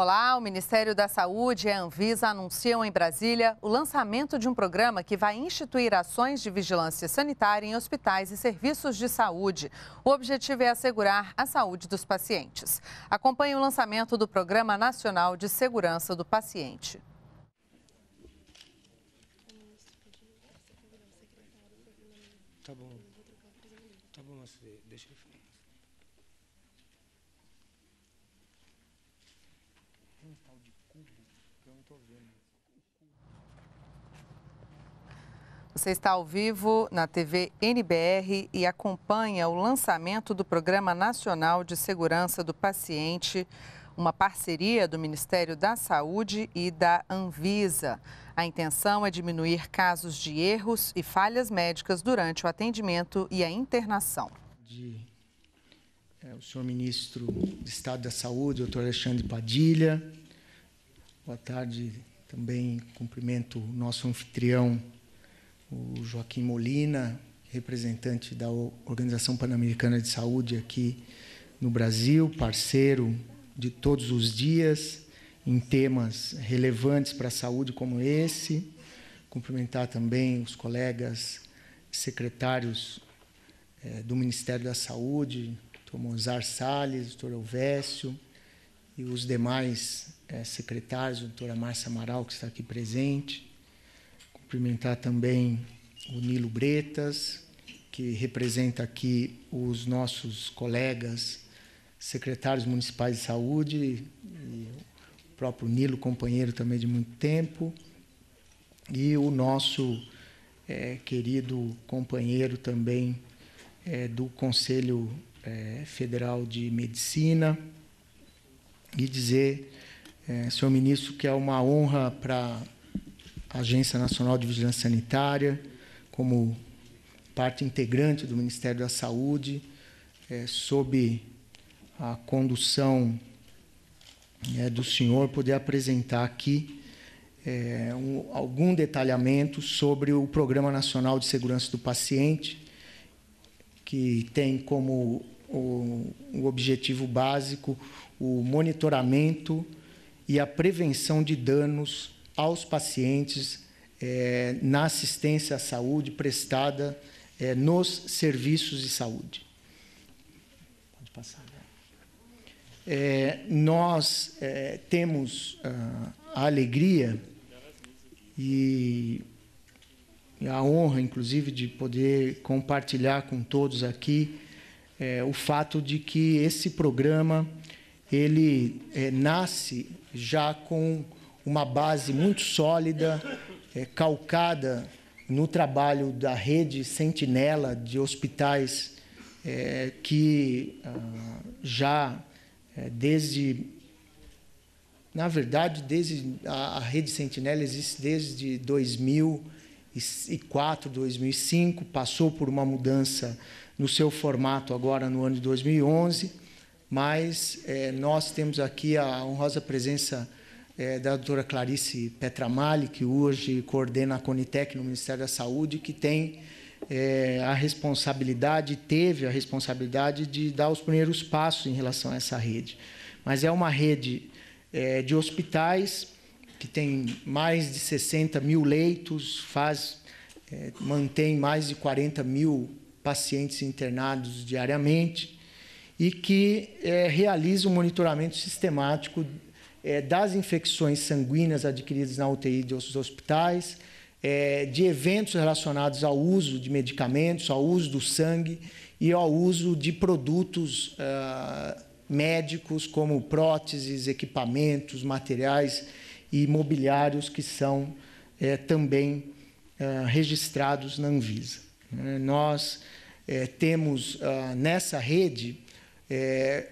Olá, o Ministério da Saúde e a Anvisa anunciam em Brasília o lançamento de um programa que vai instituir ações de vigilância sanitária em hospitais e serviços de saúde. O objetivo é assegurar a saúde dos pacientes. Acompanhe o lançamento do Programa Nacional de Segurança do Paciente. Você está ao vivo na TV NBR e acompanha o lançamento do Programa Nacional de Segurança do Paciente, uma parceria do Ministério da Saúde e da Anvisa. A intenção é diminuir casos de erros e falhas médicas durante o atendimento e a internação. De, é, o senhor ministro de Estado da Saúde, doutor Alexandre Padilha. Boa tarde. Também cumprimento o nosso anfitrião, o Joaquim Molina, representante da Organização Pan-Americana de Saúde aqui no Brasil, parceiro de todos os dias em temas relevantes para a saúde como esse. Cumprimentar também os colegas secretários é, do Ministério da Saúde, Dr. Mozar Salles, Dr. Elvésio, e os demais é, secretários, doutora Márcia Amaral, que está aqui presente cumprimentar também o Nilo Bretas, que representa aqui os nossos colegas secretários municipais de saúde, e o próprio Nilo, companheiro também de muito tempo, e o nosso é, querido companheiro também é, do Conselho é, Federal de Medicina, e dizer, é, senhor ministro, que é uma honra para Agência Nacional de Vigilância Sanitária, como parte integrante do Ministério da Saúde, é, sob a condução é, do senhor, poder apresentar aqui é, um, algum detalhamento sobre o Programa Nacional de Segurança do Paciente, que tem como o, o objetivo básico o monitoramento e a prevenção de danos aos pacientes é, na assistência à saúde prestada é, nos serviços de saúde. Pode passar. Né? É, nós é, temos ah, a alegria e a honra, inclusive, de poder compartilhar com todos aqui é, o fato de que esse programa ele é, nasce já com uma base muito sólida, é, calcada no trabalho da rede Sentinela de hospitais é, que ah, já é, desde na verdade desde a, a, rede Sentinela existe desde 2004 2005 passou por uma mudança no seu formato agora no ano de 2011 mas é, nós temos aqui a honrosa presença é, da doutora Clarice Petramali, que hoje coordena a Conitec no Ministério da Saúde, que tem é, a responsabilidade, teve a responsabilidade de dar os primeiros passos em relação a essa rede. Mas é uma rede é, de hospitais que tem mais de 60 mil leitos, faz, é, mantém mais de 40 mil pacientes internados diariamente e que é, realiza um monitoramento sistemático é, das infecções sanguíneas adquiridas na UTI de outros hospitais, é, de eventos relacionados ao uso de medicamentos, ao uso do sangue e ao uso de produtos uh, médicos como próteses, equipamentos, materiais e mobiliários que são é, também uh, registrados na Anvisa. É, nós é, temos uh, nessa rede é,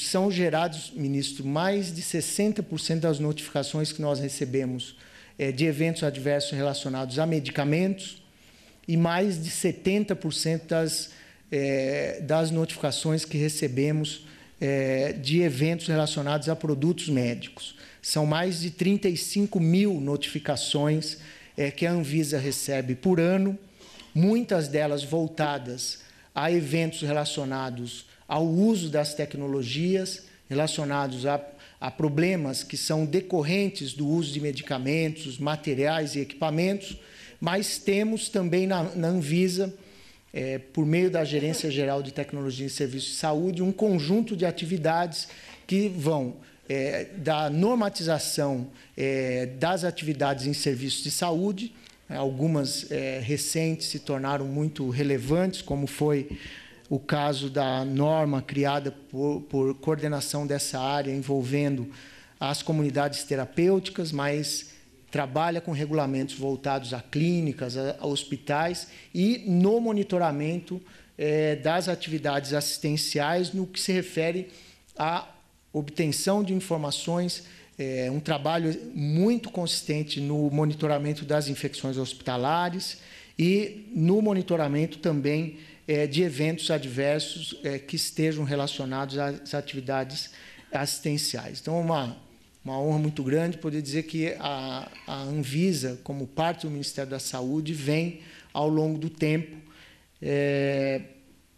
são gerados, ministro, mais de 60% das notificações que nós recebemos é, de eventos adversos relacionados a medicamentos e mais de 70% das, é, das notificações que recebemos é, de eventos relacionados a produtos médicos. São mais de 35 mil notificações que a Anvisa recebe por ano, muitas delas voltadas a eventos relacionados ao uso das tecnologias relacionados a, a problemas que são decorrentes do uso de medicamentos, materiais e equipamentos, mas temos também na, na Anvisa, é, por meio da Gerência Geral de Tecnologia e Serviços de Saúde, um conjunto de atividades que vão é, da normatização é, das atividades em serviços de saúde, algumas é, recentes se tornaram muito relevantes, como foi o caso da norma criada por, por coordenação dessa área envolvendo as comunidades terapêuticas, mas trabalha com regulamentos voltados a clínicas, a, a hospitais e no monitoramento eh, das atividades assistenciais no que se refere à obtenção de informações, eh, um trabalho muito consistente no monitoramento das infecções hospitalares e no monitoramento também é, de eventos adversos é, que estejam relacionados às atividades assistenciais. Então, é uma, uma honra muito grande poder dizer que a, a Anvisa, como parte do Ministério da Saúde, vem, ao longo do tempo, é,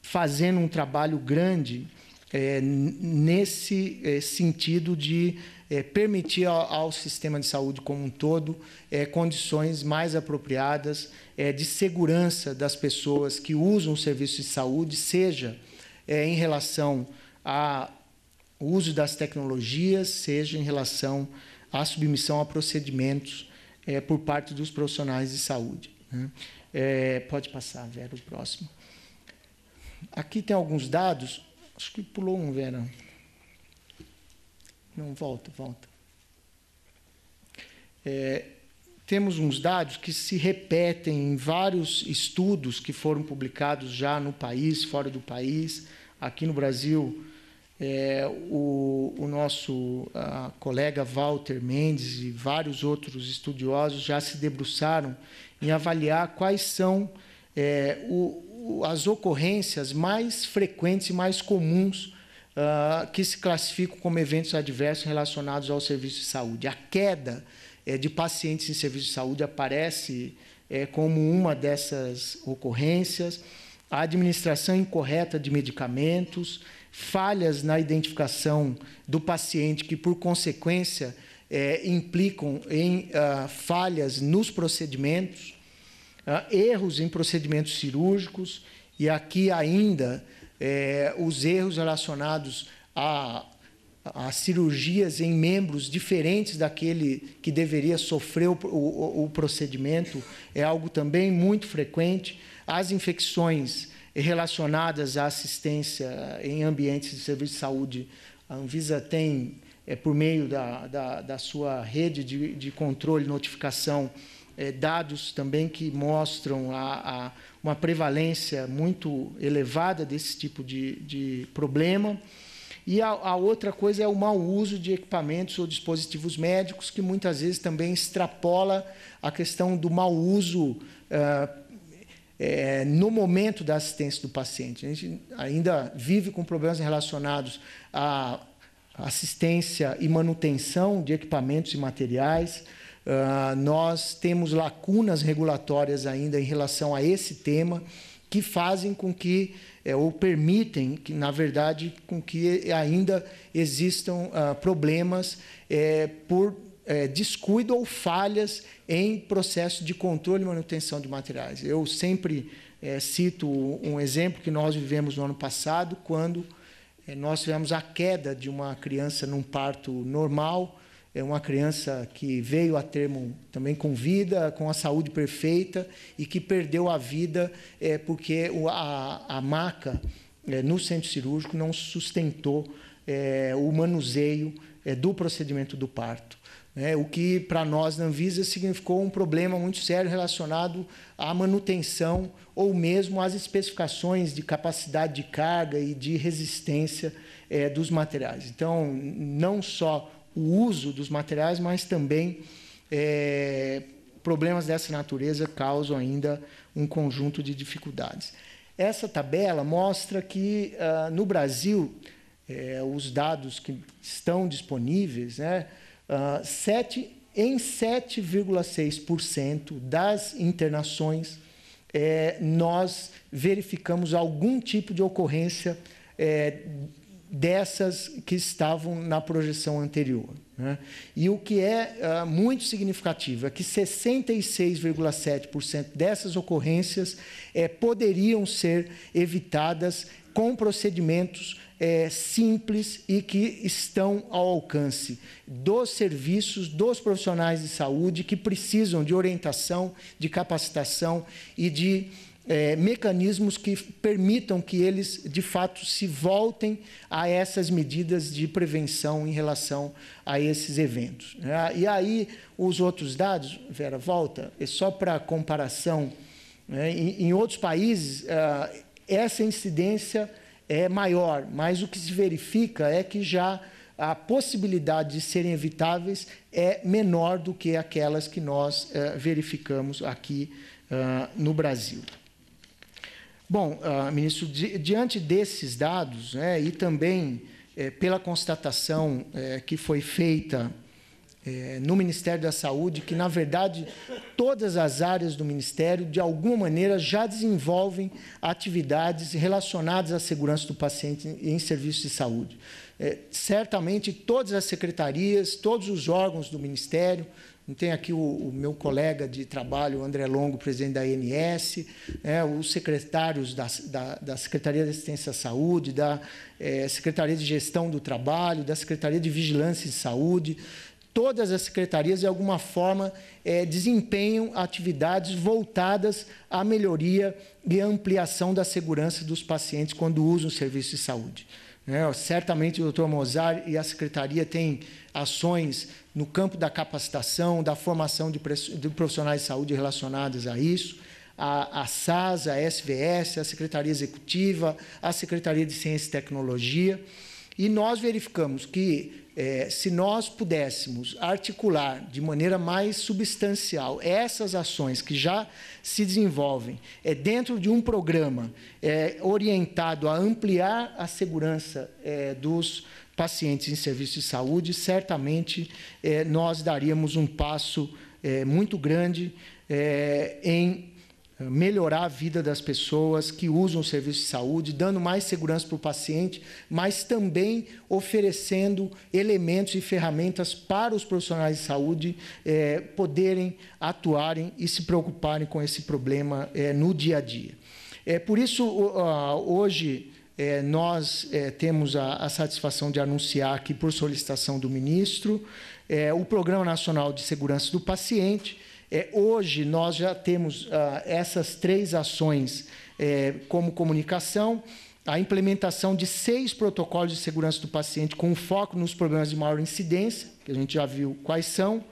fazendo um trabalho grande é, nesse é, sentido de é, permitir ao, ao, sistema de saúde como um todo é, condições mais apropriadas é, de segurança das pessoas que usam o serviço de saúde, seja é, em relação ao uso das tecnologias, seja em relação à submissão a procedimentos é, por parte dos profissionais de saúde. Né? É, pode passar, Vera, o próximo. Aqui tem alguns dados. Acho que pulou um, Vera. Não, volta, volta. É, temos uns dados que se repetem em vários estudos que foram publicados já no país, fora do país, aqui no Brasil. É, o, o, nosso colega Walter Mendes e vários outros estudiosos já se debruçaram em avaliar quais são é, o, o, as ocorrências mais frequentes e mais comuns ah, que se classificam como eventos adversos relacionados ao serviço de saúde. A queda é, de pacientes em serviço de saúde aparece é, como uma dessas ocorrências, a administração incorreta de medicamentos, falhas na identificação do paciente que, por consequência, é, implicam em ah, falhas nos procedimentos, ah, erros em procedimentos cirúrgicos, e aqui ainda os erros relacionados a as cirurgias em membros diferentes daquele que deveria sofrer o, o, o, procedimento é algo também muito frequente. As infecções relacionadas à assistência em ambientes de serviço de saúde, a Anvisa tem, é, por meio da, da, da sua rede de, de controle e notificação, é, dados também que mostram a, a, uma prevalência muito elevada desse tipo de, de problema. E a, a, outra coisa é o mau uso de equipamentos ou dispositivos médicos, que muitas vezes também extrapola a questão do mau uso uh, é, no momento da assistência do paciente. A gente ainda vive com problemas relacionados à assistência e manutenção de equipamentos e materiais. Uh, nós temos lacunas regulatórias ainda em relação a esse tema que fazem com que, é, ou permitem, que, na verdade, com que ainda existam ah, problemas é, por é, descuido ou falhas em processo de controle e manutenção de materiais. Eu sempre é, cito um exemplo que nós vivemos no ano passado, quando é, nós tivemos a queda de uma criança num parto normal, é uma criança que veio a termo também com vida, com a saúde perfeita e que perdeu a vida é, porque a, a maca é, no centro cirúrgico não sustentou é, o manuseio é, do procedimento do parto. Né? o que para nós na Anvisa significou um problema muito sério relacionado à manutenção ou mesmo às especificações de capacidade de carga e de resistência é, dos materiais. Então, não só o uso dos materiais, mas também é, problemas dessa natureza causam ainda um conjunto de dificuldades. Essa tabela mostra que ah, no Brasil, é, os dados que estão disponíveis, né, ah, sete, em 7,6% das internações é, nós verificamos algum tipo de ocorrência é, dessas que estavam na projeção anterior. Né? E o que é uh, muito significativo é que 66,7% dessas ocorrências eh, poderiam ser evitadas com procedimentos eh, simples e que estão ao alcance dos serviços, dos profissionais de saúde que precisam de orientação, de capacitação e de é, mecanismos que permitam que eles, de fato, se voltem a essas medidas de prevenção em relação a esses eventos. Né? E aí, os outros dados, Vera, volta, é só para comparação. Né? Em, outros países, ah, essa incidência é maior, mas o que se verifica é que já a possibilidade de serem evitáveis é menor do que aquelas que nós eh, verificamos aqui ah, no Brasil. Bom, ah, ministro, di diante desses dados né, e também eh, pela constatação eh, que foi feita eh, no Ministério da Saúde, que, na verdade, todas as áreas do Ministério, de alguma maneira, já desenvolvem atividades relacionadas à segurança do paciente em, em serviços de saúde. certamente, todas as secretarias, todos os órgãos do Ministério, tem aqui o, o, meu colega de trabalho, André Longo, presidente da ANS, né, os secretários da, da, da, Secretaria de Assistência à Saúde, da é, Secretaria de Gestão do Trabalho, da Secretaria de Vigilância em Saúde. Todas as secretarias, de alguma forma, é, desempenham atividades voltadas à melhoria e ampliação da segurança dos pacientes quando usam o serviço de saúde. Né? Certamente o Dr. Mozart e a secretaria têm ações no campo da capacitação, da formação de, de profissionais de saúde relacionadas a isso. A, a SAS, a SVS, a Secretaria Executiva, a Secretaria de Ciência e Tecnologia. E nós verificamos que é, se nós pudéssemos articular de maneira mais substancial essas ações que já se desenvolvem é, dentro de um programa é, orientado a ampliar a segurança é, dos pacientes em serviço de saúde, certamente é, nós daríamos um passo é, muito grande em eh, melhorar a vida das pessoas que usam o serviço de saúde, dando mais segurança para o paciente, mas também oferecendo elementos e ferramentas para os profissionais de saúde eh, poderem atuarem e se preocuparem com esse problema eh, no dia a dia. É, por isso, hoje, nós temos a, a, satisfação de anunciar que, por solicitação do ministro, o Programa Nacional de Segurança do Paciente, é, hoje nós já temos ah, essas três ações é, como comunicação, a implementação de seis protocolos de segurança do paciente com foco nos problemas de maior incidência, que a gente já viu quais são,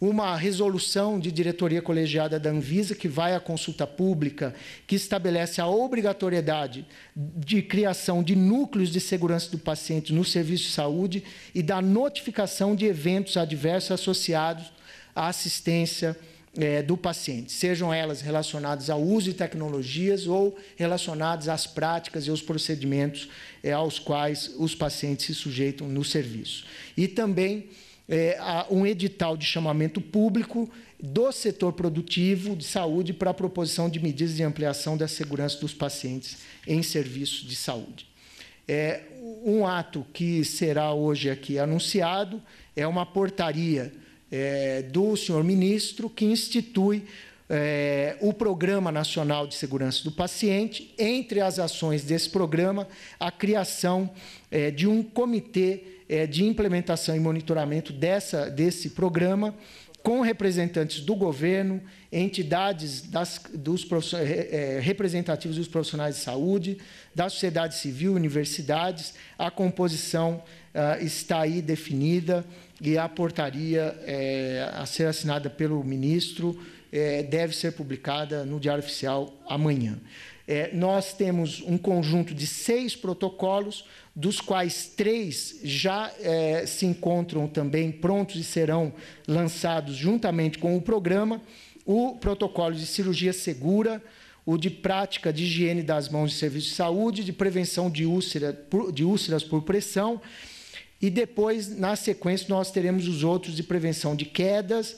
uma resolução de diretoria colegiada da Anvisa que vai à consulta pública, que estabelece a obrigatoriedade de criação de núcleos de segurança do paciente no serviço de saúde e da notificação de eventos adversos associados a assistência é, do paciente, sejam elas relacionadas ao uso de tecnologias ou relacionadas às práticas e aos procedimentos é, aos quais os pacientes se sujeitam no serviço. E também é, um edital de chamamento público do setor produtivo de saúde para a proposição de medidas de ampliação da segurança dos pacientes em serviços de saúde. É, um ato que será hoje aqui anunciado é uma portaria é, do senhor ministro que institui é, o Programa Nacional de Segurança do Paciente. Entre as ações desse programa, a criação é, de um comitê é, de implementação e monitoramento dessa, desse programa, com representantes do governo, entidades das, dos é, é, representativos dos profissionais de saúde, da sociedade civil, universidades, a composição ah, está aí definida e a portaria é, a ser assinada pelo ministro é, deve ser publicada no Diário Oficial amanhã. É, nós temos um conjunto de seis protocolos, dos quais três já se encontram também prontos e serão lançados juntamente com o programa: o protocolo de cirurgia segura, o de prática de higiene das mãos de serviço de saúde, de prevenção de, úlcera, de úlceras por pressão e depois, na sequência, nós teremos os outros de prevenção de quedas,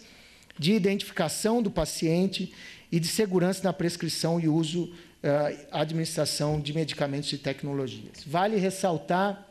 de identificação do paciente e de segurança na prescrição e uso, eh, administração de medicamentos e tecnologias. Vale ressaltar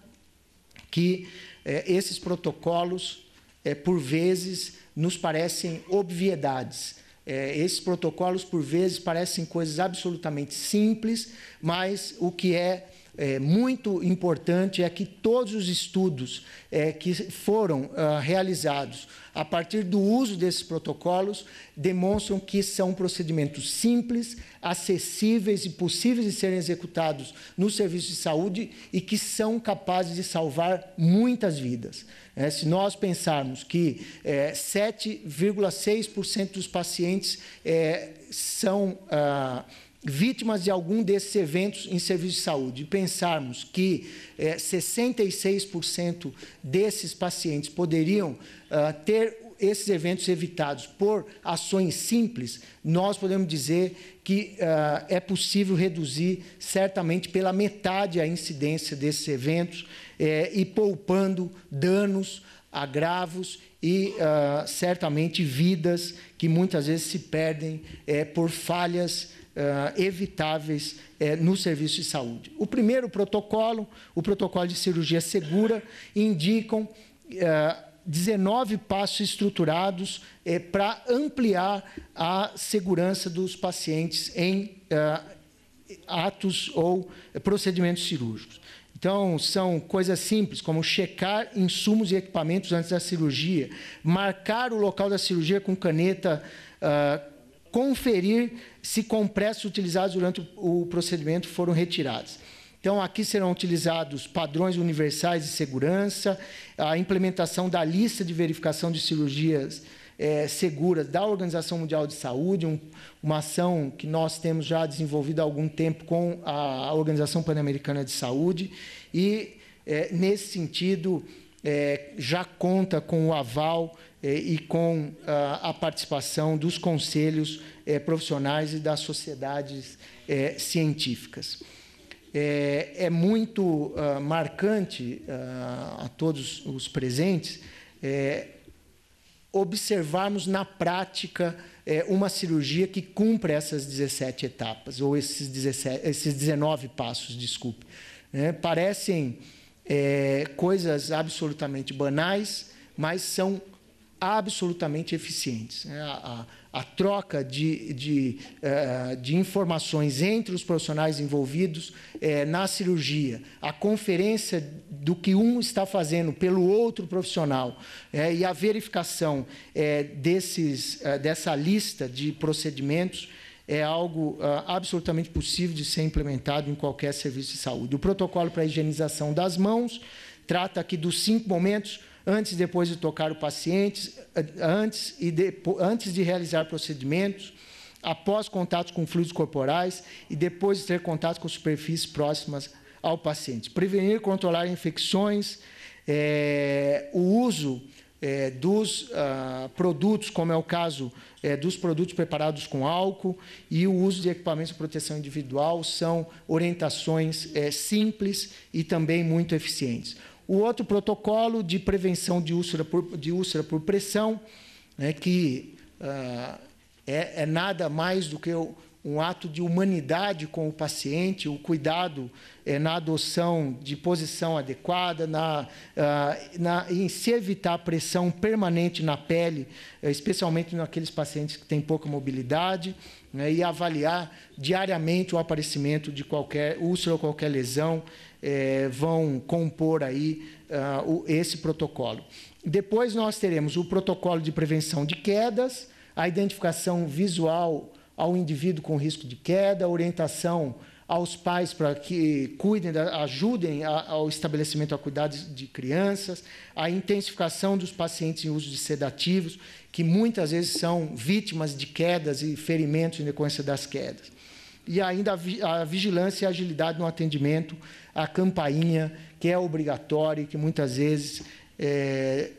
que eh, esses protocolos, eh, por vezes, nos parecem obviedades. Eh, esses protocolos, por vezes, parecem coisas absolutamente simples, mas o que é é, muito importante é que todos os estudos é, que foram ah, realizados a partir do uso desses protocolos demonstram que são procedimentos simples, acessíveis e possíveis de serem executados no serviço de saúde e que são capazes de salvar muitas vidas. É, se nós pensarmos que 7,6% é, dos pacientes é, são. Ah, vítimas de algum desses eventos em serviço de saúde e pensarmos que é, eh, 66% desses pacientes poderiam uh, ter esses eventos evitados por ações simples, nós podemos dizer que uh, é possível reduzir certamente pela metade a incidência desses eventos eh, e poupando danos, agravos e uh, certamente vidas que muitas vezes se perdem eh, por falhas ah, evitáveis eh, no serviço de saúde. O primeiro protocolo, o protocolo de cirurgia segura, indicam 19 ah, passos estruturados eh, para ampliar a segurança dos pacientes em ah, atos ou procedimentos cirúrgicos. Então, são coisas simples, como checar insumos e equipamentos antes da cirurgia, marcar o local da cirurgia com caneta uh, conferir se compressas utilizadas durante o procedimento foram retiradas. Então, aqui serão utilizados padrões universais de segurança, a implementação da lista de verificação de cirurgias é, seguras da Organização Mundial de Saúde, um, uma ação que nós temos já desenvolvido há algum tempo com a Organização Pan-Americana de Saúde, e, é, nesse sentido, é, já conta com o aval é, e com ah, a participação dos conselhos é, profissionais e das sociedades é, científicas. É, muito ah, marcante ah, a todos os presentes observarmos na prática uma cirurgia que cumpre essas 17 etapas, ou esses, 17, esses 19 passos, desculpe. Né? parecem coisas absolutamente banais, mas são absolutamente eficientes. Né? A, a, a troca de, de, eh, de, informações entre os profissionais envolvidos eh, na cirurgia, a conferência do que um está fazendo pelo outro profissional eh, e a verificação desses, dessa lista de procedimentos é algo ah, absolutamente possível de ser implementado em qualquer serviço de saúde. O protocolo para a higienização das mãos trata aqui dos cinco momentos antes e depois de tocar o paciente, antes, e antes de realizar procedimentos, após contato com fluidos corporais e depois de ter contato com superfícies próximas ao paciente. Prevenir e controlar infecções, é, o uso é, dos ah, produtos, como é o caso é, dos produtos preparados com álcool, e o uso de equipamentos de proteção individual são orientações é, simples e também muito eficientes. O outro protocolo de prevenção de úlcera por, de úlcera por pressão, né, que ah, é, é, nada mais do que um ato de humanidade com o paciente, o cuidado é, na adoção de posição adequada, na, ah, na, em se evitar pressão permanente na pele, eh, especialmente naqueles pacientes que têm pouca mobilidade, né, e avaliar diariamente o aparecimento de qualquer úlcera ou qualquer lesão é, vão compor aí uh, o, esse protocolo. Depois nós teremos o protocolo de prevenção de quedas, a identificação visual ao indivíduo com risco de queda, a orientação aos pais para que cuidem, ajudem ao estabelecimento a cuidados de crianças, a intensificação dos pacientes em uso de sedativos, que muitas vezes são vítimas de quedas e ferimentos em decorrência das quedas e ainda a vigilância e a agilidade no atendimento, a campainha, que é obrigatória e que muitas vezes, é,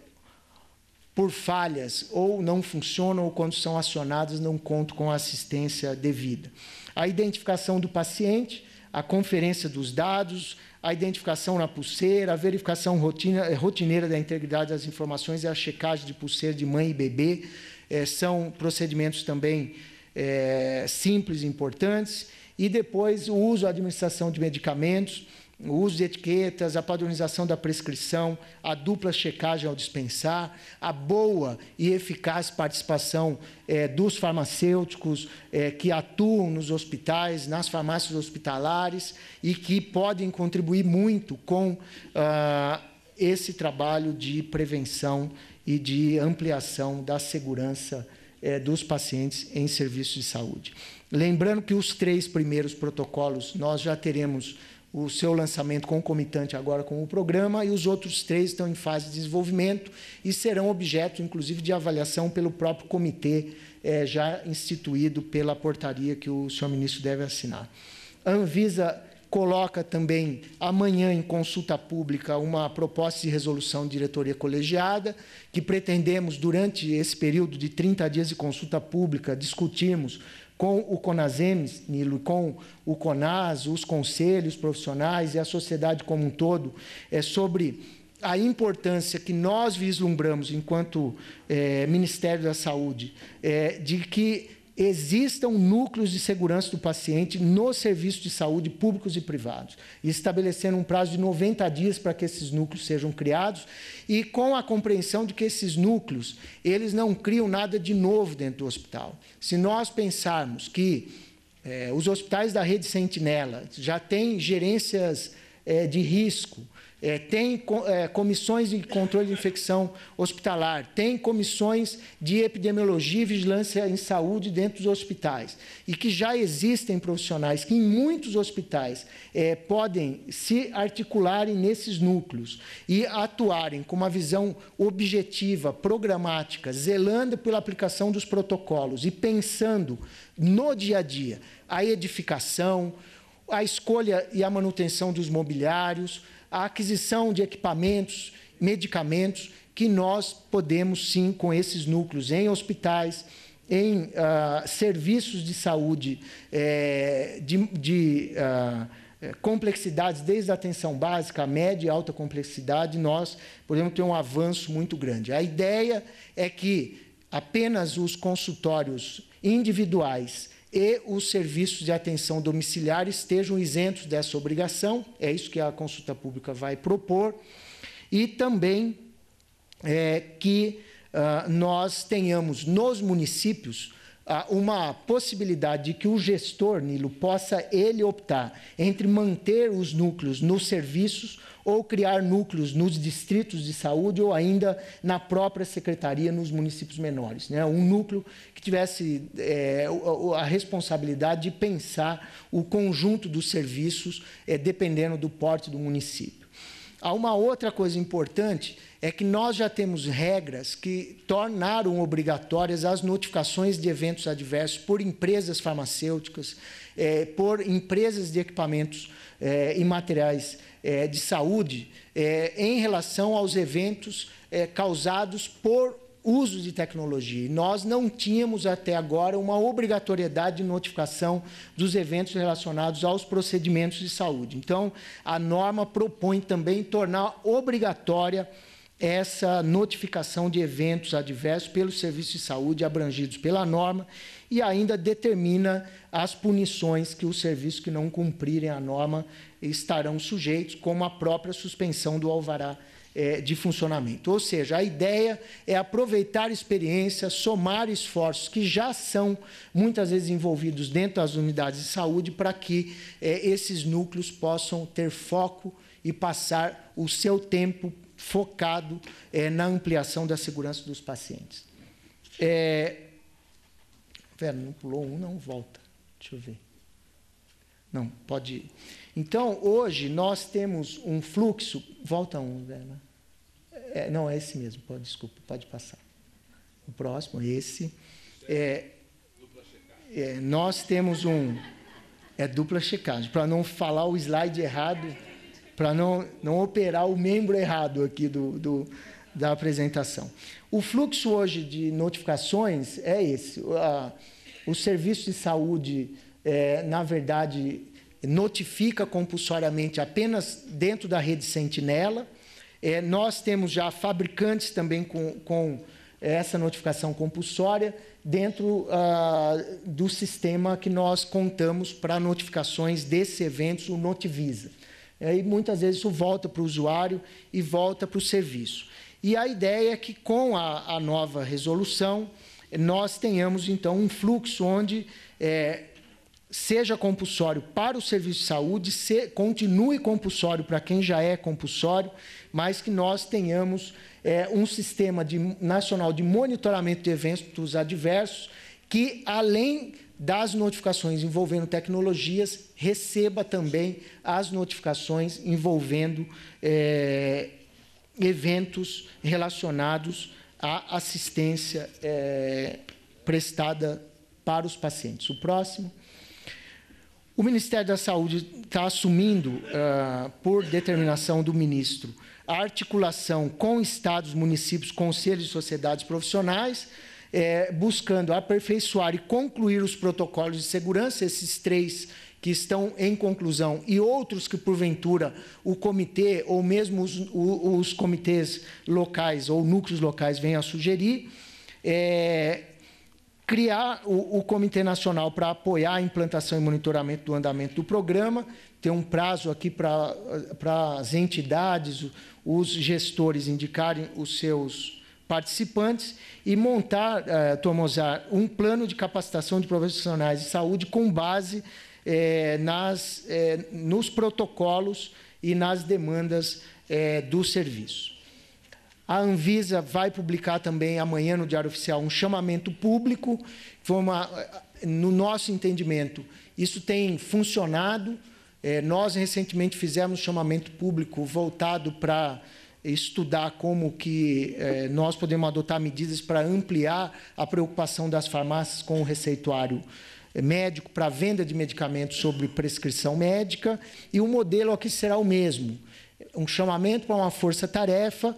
por falhas, ou não funcionam, ou quando são acionadas, não contam com a assistência devida. A identificação do paciente, a conferência dos dados, a identificação na pulseira, a verificação rotina, eh, rotineira da integridade das informações e a checagem de pulseira de mãe e bebê, é, são procedimentos também é, simples e importantes, e depois o uso e administração de medicamentos, o uso de etiquetas, a padronização da prescrição, a dupla checagem ao dispensar, a boa e eficaz participação é, dos farmacêuticos é, que atuam nos hospitais, nas farmácias hospitalares e que podem contribuir muito com ah, esse trabalho de prevenção e de ampliação da segurança é, dos pacientes em serviços de saúde. Lembrando que os três primeiros protocolos nós já teremos o seu lançamento concomitante agora com o programa e os outros três estão em fase de desenvolvimento e serão objeto, inclusive, de avaliação pelo próprio comitê é, já instituído pela portaria que o senhor ministro deve assinar. A Anvisa coloca também amanhã em consulta pública uma proposta de resolução de diretoria colegiada, que pretendemos, durante esse período de 30 dias de consulta pública, discutirmos com o CONASEMES, com o CONAS, os conselhos profissionais e a sociedade como um todo, é sobre a importância que nós vislumbramos enquanto é, Ministério da Saúde é, de que existam núcleos de segurança do paciente nos serviços de saúde públicos e privados, estabelecendo um prazo de 90 dias para que esses núcleos sejam criados e com a compreensão de que esses núcleos, eles não criam nada de novo dentro do hospital. Se nós pensarmos que eh, os hospitais da rede Sentinela já têm gerências eh, de risco, é, tem é, comissões de controle de infecção hospitalar, tem comissões de epidemiologia e vigilância em saúde dentro dos hospitais, e que já existem profissionais que em muitos hospitais é, podem se articularem nesses núcleos e atuarem com uma visão objetiva, programática, zelando pela aplicação dos protocolos e pensando no dia a dia a edificação, a escolha e a manutenção dos mobiliários a aquisição de equipamentos, medicamentos, que nós podemos sim, com esses núcleos em hospitais, em uh, serviços de saúde eh, de, de uh, complexidades, desde a atenção básica, a média e alta complexidade, nós podemos ter um avanço muito grande. A ideia é que apenas os consultórios individuais e os serviços de atenção domiciliar estejam isentos dessa obrigação, é isso que a consulta pública vai propor, e também é, que uh, nós tenhamos nos municípios uma possibilidade de que o gestor, Nilo, possa ele optar entre manter os núcleos nos serviços ou criar núcleos nos distritos de saúde ou ainda na própria secretaria nos municípios menores. Né? Um núcleo que tivesse é, a responsabilidade de pensar o conjunto dos serviços, é, dependendo do porte do município. Há uma outra coisa importante, é que nós já temos regras que tornaram obrigatórias as notificações de eventos adversos por empresas farmacêuticas, é, por empresas de equipamentos é, e materiais é, de saúde, é, em relação aos eventos é, causados por uso de tecnologia. E nós não tínhamos até agora uma obrigatoriedade de notificação dos eventos relacionados aos procedimentos de saúde. Então, a norma propõe também tornar obrigatória essa notificação de eventos adversos pelos serviços de saúde abrangidos pela norma e ainda determina as punições que os serviços que não cumprirem a norma estarão sujeitos, como a própria suspensão do alvará é, de funcionamento. Ou seja, a ideia é aproveitar experiências, somar esforços que já são muitas vezes envolvidos dentro das unidades de saúde para que é, esses núcleos possam ter foco e passar o seu tempo focado é, na ampliação da segurança dos pacientes. É... Vera, não pulou um, não volta. Deixa eu ver. Não, pode ir. Então, hoje, nós temos um fluxo. Volta um, Vera. É, não, é esse mesmo, pode, desculpa, pode passar. O próximo, esse. É, é, nós temos um. É dupla checagem, para não falar o slide errado, para não, não operar o membro errado aqui do, do, da apresentação. O fluxo hoje de notificações é esse. o serviço de saúde, é, na verdade, notifica compulsoriamente apenas dentro da rede Sentinela é, nós temos já fabricantes também com, com essa notificação compulsória dentro uh, do sistema que nós contamos para notificações desses eventos, o Notivisa. É, e muitas vezes isso volta para o usuário e volta para o serviço. E a ideia é que, com a, a nova resolução, nós tenhamos, então, um fluxo onde é, seja compulsório para o serviço de saúde, se, continue compulsório para quem já é compulsório, mas que nós tenhamos é, um sistema de, nacional de monitoramento de eventos adversos que, além das notificações envolvendo tecnologias, receba também as notificações envolvendo é, eventos relacionados à assistência é, prestada para os pacientes. O próximo. O Ministério da Saúde está assumindo, uh, por determinação do ministro, articulação com estados, municípios, conselhos e sociedades profissionais, é, buscando aperfeiçoar e concluir os protocolos de segurança, esses três que estão em conclusão e outros que, porventura, o comitê ou mesmo os, os comitês locais ou núcleos locais venham a sugerir, é, criar o, o Comitê Nacional para apoiar a implantação e monitoramento do andamento do programa, tem um prazo aqui para para as entidades, os gestores indicarem os seus participantes e montar, eh, Tomozar, um plano de capacitação de profissionais de saúde com base eh, nas, eh, nos protocolos e nas demandas eh, do serviço. A Anvisa vai publicar também amanhã no Diário Oficial um chamamento público. Foi uma, eh, no nosso entendimento, isso tem funcionado. É, nós recentemente fizemos chamamento público voltado para estudar como que é, nós podemos adotar medidas para ampliar a preocupação das farmácias com o receituário é, médico para venda de medicamentos sobre prescrição médica e o modelo aqui será o mesmo. Um chamamento para uma força-tarefa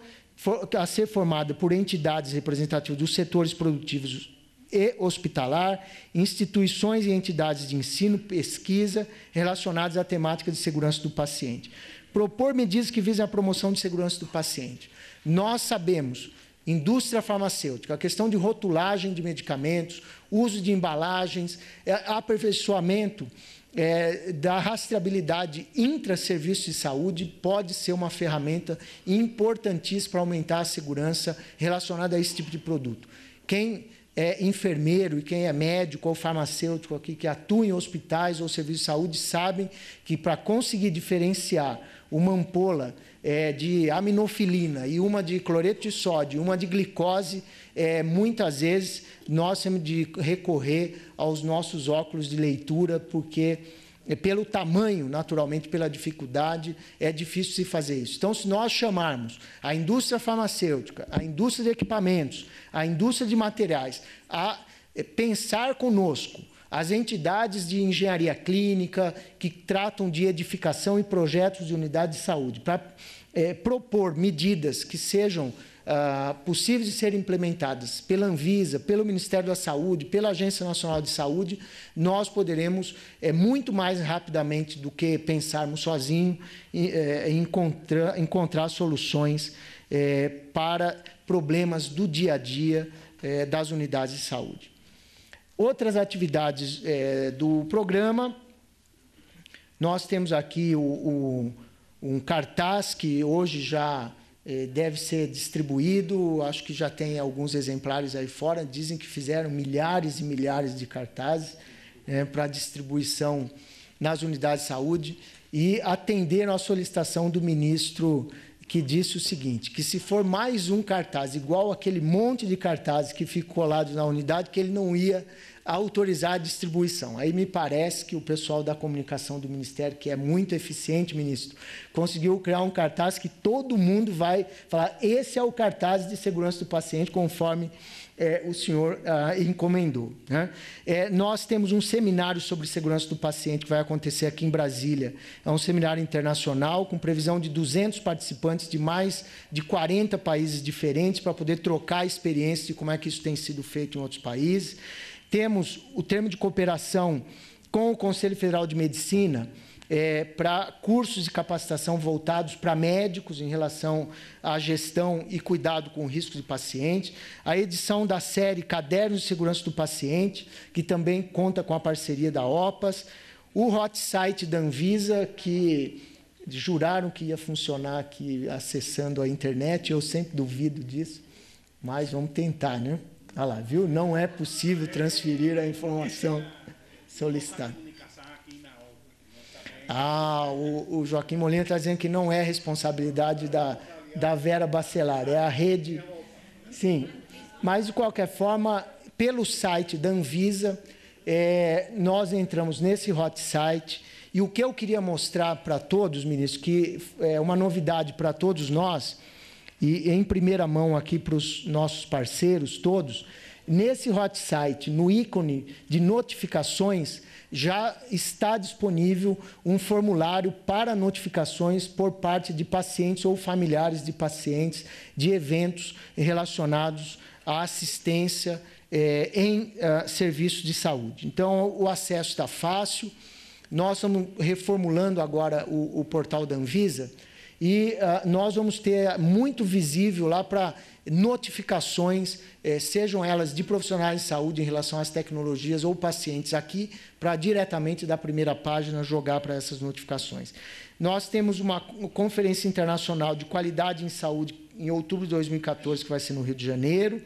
a ser formada por entidades representativas dos setores produtivos e hospitalar, instituições e entidades de ensino, pesquisa relacionadas à temática de segurança do paciente. Propor medidas que visem a promoção de segurança do paciente. Nós sabemos, indústria farmacêutica, a questão de rotulagem de medicamentos, uso de embalagens, é, aperfeiçoamento é, da rastreabilidade intra-serviço de saúde pode ser uma ferramenta importantíssima para aumentar a segurança relacionada a esse tipo de produto. Quem é enfermeiro e quem é médico ou farmacêutico aqui que atua em hospitais ou serviços de saúde sabem que para conseguir diferenciar uma ampola é, de aminofilina e uma de cloreto de sódio, uma de glicose, é, muitas vezes nós temos de recorrer aos nossos óculos de leitura porque é pelo tamanho, naturalmente, pela dificuldade, é difícil se fazer isso. Então, se nós chamarmos a indústria farmacêutica, a indústria de equipamentos, a indústria de materiais, a é, pensar conosco, as entidades de engenharia clínica, que tratam de edificação e projetos de unidade de saúde, para é, propor medidas que sejam ah, possíveis de serem implementadas pela Anvisa, pelo Ministério da Saúde, pela Agência Nacional de Saúde, nós poderemos é, muito mais rapidamente do que pensarmos sozinhos é, eh, encontrar, encontrar soluções é, para problemas do dia a dia é, das unidades de saúde. Outras atividades do programa, nós temos aqui o, o um cartaz que hoje já eh, deve ser distribuído. Acho que já tem alguns exemplares aí fora. Dizem que fizeram milhares e milhares de cartazes é, né, para distribuição nas unidades de saúde e atenderam à solicitação do ministro que disse o seguinte, que se for mais um cartaz igual aquele monte de cartazes que ficou colado na unidade, que ele não ia autorizar a distribuição. Aí me parece que o pessoal da comunicação do Ministério, que é muito eficiente, ministro, conseguiu criar um cartaz que todo mundo vai falar: esse é o cartaz de segurança do paciente, conforme é, o senhor ah, encomendou. Né? É, nós temos um seminário sobre segurança do paciente que vai acontecer aqui em Brasília. É um seminário internacional com previsão de 200 participantes de mais de 40 países diferentes para poder trocar experiências de como é que isso tem sido feito em outros países. Temos o termo de cooperação com o Conselho Federal de Medicina é, para cursos de capacitação voltados para médicos em relação à gestão e cuidado com riscos de paciente. A edição da série Cadernos de Segurança do Paciente, que também conta com a parceria da OPAS. O hot site da Anvisa, que juraram que ia funcionar aqui acessando a internet, eu sempre duvido disso, mas vamos tentar, né? Olha lá, viu? Não é possível transferir a informação solicitada. Ah, o, o Joaquim Molina está dizendo que não é responsabilidade da, da Vera Bacelar, é a rede. Sim, mas de qualquer forma, pelo site da Anvisa, é, nós entramos nesse hot site. E o que eu queria mostrar para todos, ministro, que é uma novidade para todos nós, e em primeira mão aqui para os nossos parceiros todos, nesse hot site, no ícone de notificações, já está disponível um formulário para notificações por parte de pacientes ou familiares de pacientes de eventos relacionados à assistência eh, em uh, serviços de saúde. Então, o acesso está fácil. Nós estamos reformulando agora o, o portal da Anvisa e uh, nós vamos ter muito visível lá para notificações, eh, sejam elas de profissionais de saúde em relação às tecnologias ou pacientes aqui, para diretamente da primeira página jogar para essas notificações. Nós temos uma conferência internacional de qualidade em saúde em outubro de 2014, que vai ser no Rio de Janeiro,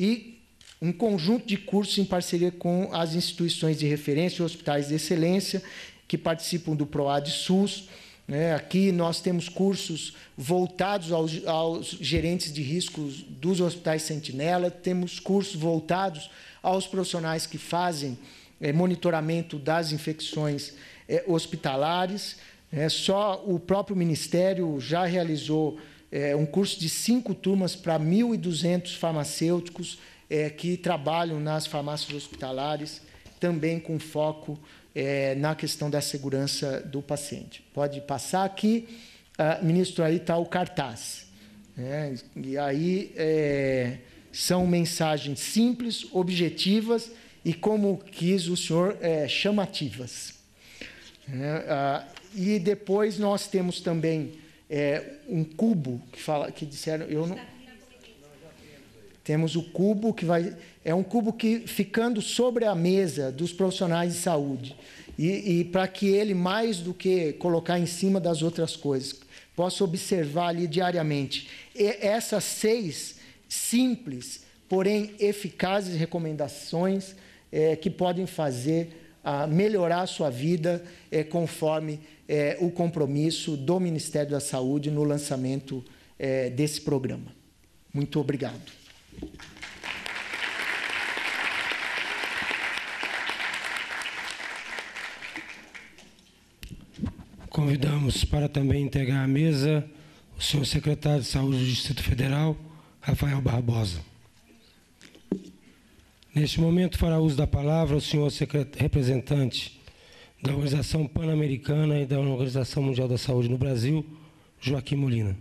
e um conjunto de cursos em parceria com as instituições de referência e hospitais de excelência que participam do PROAD SUS. Né? Aqui nós temos cursos voltados aos, aos, gerentes de riscos dos hospitais Sentinela, temos cursos voltados aos profissionais que fazem é, monitoramento das infecções é, hospitalares. É, só o próprio Ministério já realizou eh, um curso de cinco turmas para 1.200 farmacêuticos que trabalham nas farmácias hospitalares, também com foco é, na questão da segurança do paciente. Pode passar aqui, ah, ministro, aí está o cartaz. Né? E aí é, são mensagens simples, objetivas e, como quis o senhor, é, chamativas. Né? Ah, e depois nós temos também é, um cubo que fala que disseram eu não temos o cubo que vai é um cubo que ficando sobre a mesa dos profissionais de saúde. E, e para que ele, mais do que colocar em cima das outras coisas, possa observar ali diariamente. E essas seis simples, porém eficazes recomendações é, que podem fazer a ah, melhorar a sua vida é, conforme é, o compromisso do Ministério da Saúde no lançamento é, desse programa. Muito obrigado. Convidamos para também integrar a mesa o senhor secretário de Saúde do Distrito Federal, Rafael Barbosa. Neste momento fará uso da palavra o senhor representante da Organização Pan-Americana e da Organização Mundial da Saúde no Brasil, Joaquim Molina.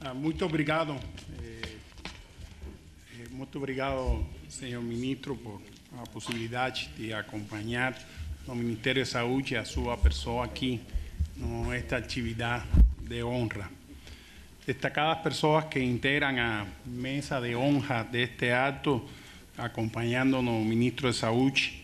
Ah, muito obrigado, Muchas obrigado, señor ministro, por la posibilidad de acompañar al Ministerio de Saúde e a sua aquí en esta actividad de honra. Destacadas personas que integran a mesa de honra de este acto, acompañándonos o ministro de Saúde,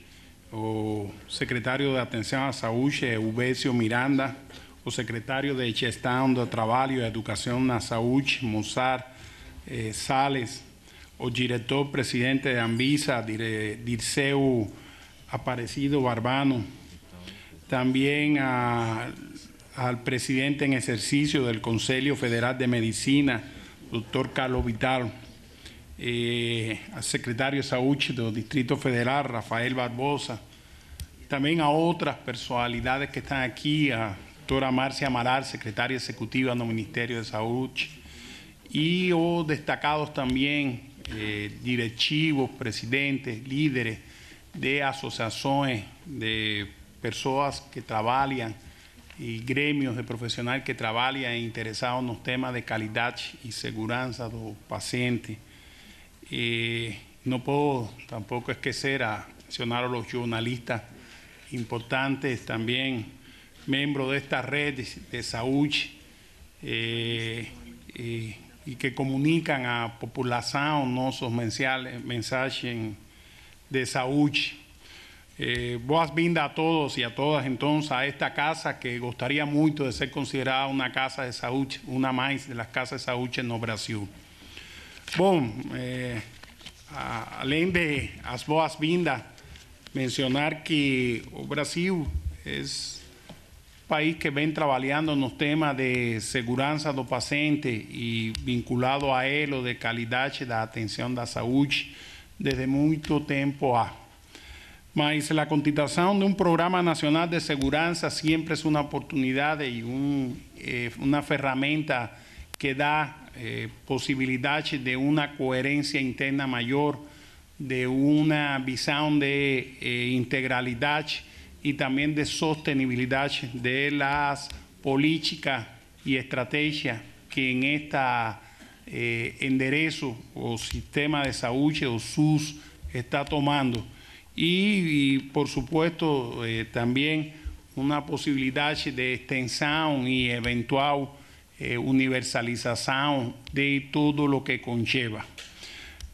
o Secretario de Atención a Saúde, Ubesio Miranda, o Secretario de Gestão de Trabalho y Educación na Saúde, Mozart eh, Sales, o director presidente de Anvisa, Dirceu Aparecido Barbano, también al presidente en ejercicio del Consejo Federal de Medicina, doctor Carlos Vital, eh, al secretario Saúl del Distrito Federal, Rafael Barbosa, también a otras personalidades que están aquí, a doctora Marcia Amaral, secretaria ejecutiva del Ministerio de Saúl, y o destacados también eh, directivos, presidentes, líderes de asociaciones, de personas que trabajan y gremios de profesionales que trabajan interesados en los temas de calidad y seguridad de los pacientes. Eh, no puedo tampoco esquecer a mencionar a los jornalistas importantes, también miembros de esta red de, de eh, y que comunican a población nuestros mensajes de Saúl. Eh, Boas-vindas a todos y a todas entonces a esta casa que gustaría mucho de ser considerada una casa de Saúl, una más de las casas de en no Brasil. Bueno, eh, além de las boas-vindas, mencionar que o Brasil es país que ven trabajando en los temas de seguridad los paciente y vinculado a él o de calidad la atención atención la salud desde mucho tiempo a, Mas la constitución de un programa nacional de seguridad siempre es una oportunidad y eh, una herramienta que da eh, posibilidad de una coherencia interna mayor de una visión de eh, integralidad y también de sostenibilidad de las políticas y estrategias que en este enderezo o sistema de Saúde o SUS está tomando. Y, por supuesto eh, también una posibilidad de extensión y eventual eh, universalización de todo lo que conlleva.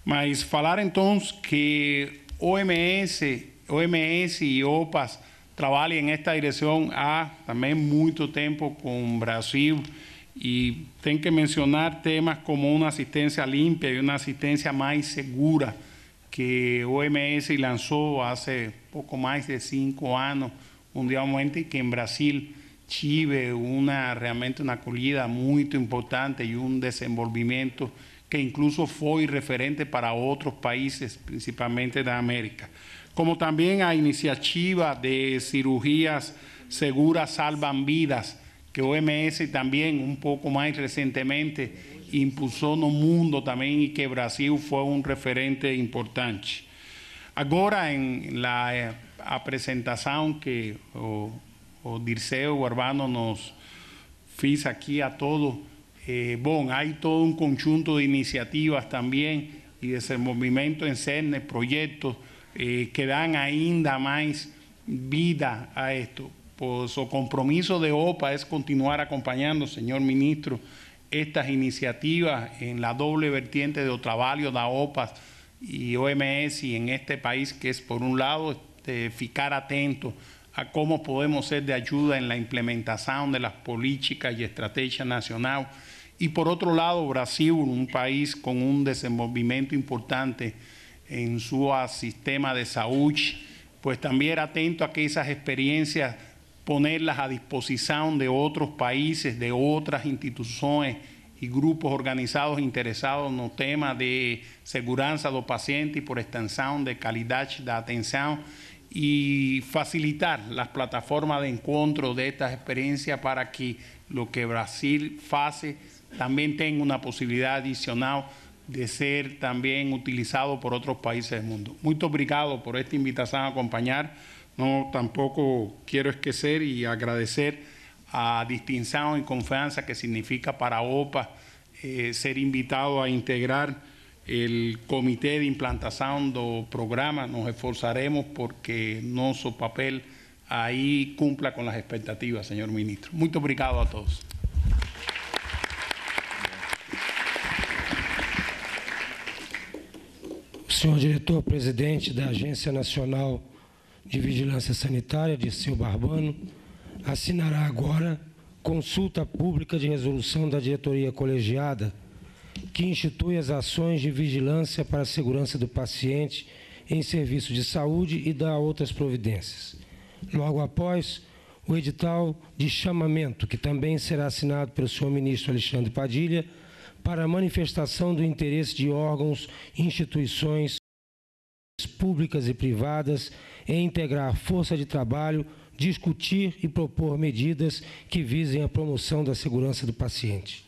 Mas falar entonces que OMS, OMS y OPAS en en esta dirección, ha también mucho tiempo con Brasil y tengo que mencionar temas como una asistencia limpia y una asistencia más segura que OMS lanzó hace poco más de cinco años mundialmente que en Brasil chive una realmente una acolhida muy importante y un desenvolvimiento que incluso fue referente para otros países, principalmente de América como también a iniciativa de cirugías seguras salvan vidas, que OMS también un poco más recientemente en el mundo también y que Brasil fue un referente importante. Ahora en la eh, presentación que o, o Urbano nos hizo aquí a todos, eh, hay todo un conjunto de iniciativas también también y movimiento en CERN, proyectos, eh, que dan ainda más vida a esto. Pues su compromiso de OPA es continuar acompañando, señor ministro, estas iniciativas en la doble vertiente de trabajo da OPA y OMS y en este país, que es por un lado este, ficar atento a cómo podemos ser de ayuda en la implementación de las políticas y estrategias nacionales. Y por otro lado, Brasil, un país con un desenvolvimiento importante en su sistema de salud, pues también atento a que esas experiencias ponerlas a disposición de otros países, de otras instituciones y grupos organizados interesados en los temas de seguridad de los pacientes y por extensión de calidad de atención y facilitar las plataformas de encuentro de estas experiencias para que lo que Brasil hace también tenga una posibilidad adicional de ser también utilizado por otros países del mundo. Muy obrigado por esta invitación a acompañar. No tampoco quiero esquecer y agradecer a distinción y confianza que significa para OPA eh, ser invitado a integrar el comité de implantación del programa. Nos esforzaremos porque nuestro papel ahí cumpla con las expectativas, señor ministro. Muy gracias a todos. senhor diretor-presidente da Agência Nacional de Vigilância Sanitária, Dirceu Barbano, assinará agora consulta pública de resolução da diretoria colegiada que institui as ações de vigilância para a segurança do paciente em serviço de saúde e dá outras providências. Logo após, o edital de chamamento, que também será assinado pelo senhor ministro Alexandre Padilha, para a manifestação do interesse de órgãos, instituições públicas e privadas em integrar força de trabalho, discutir e propor medidas que visem a promoção da segurança do paciente.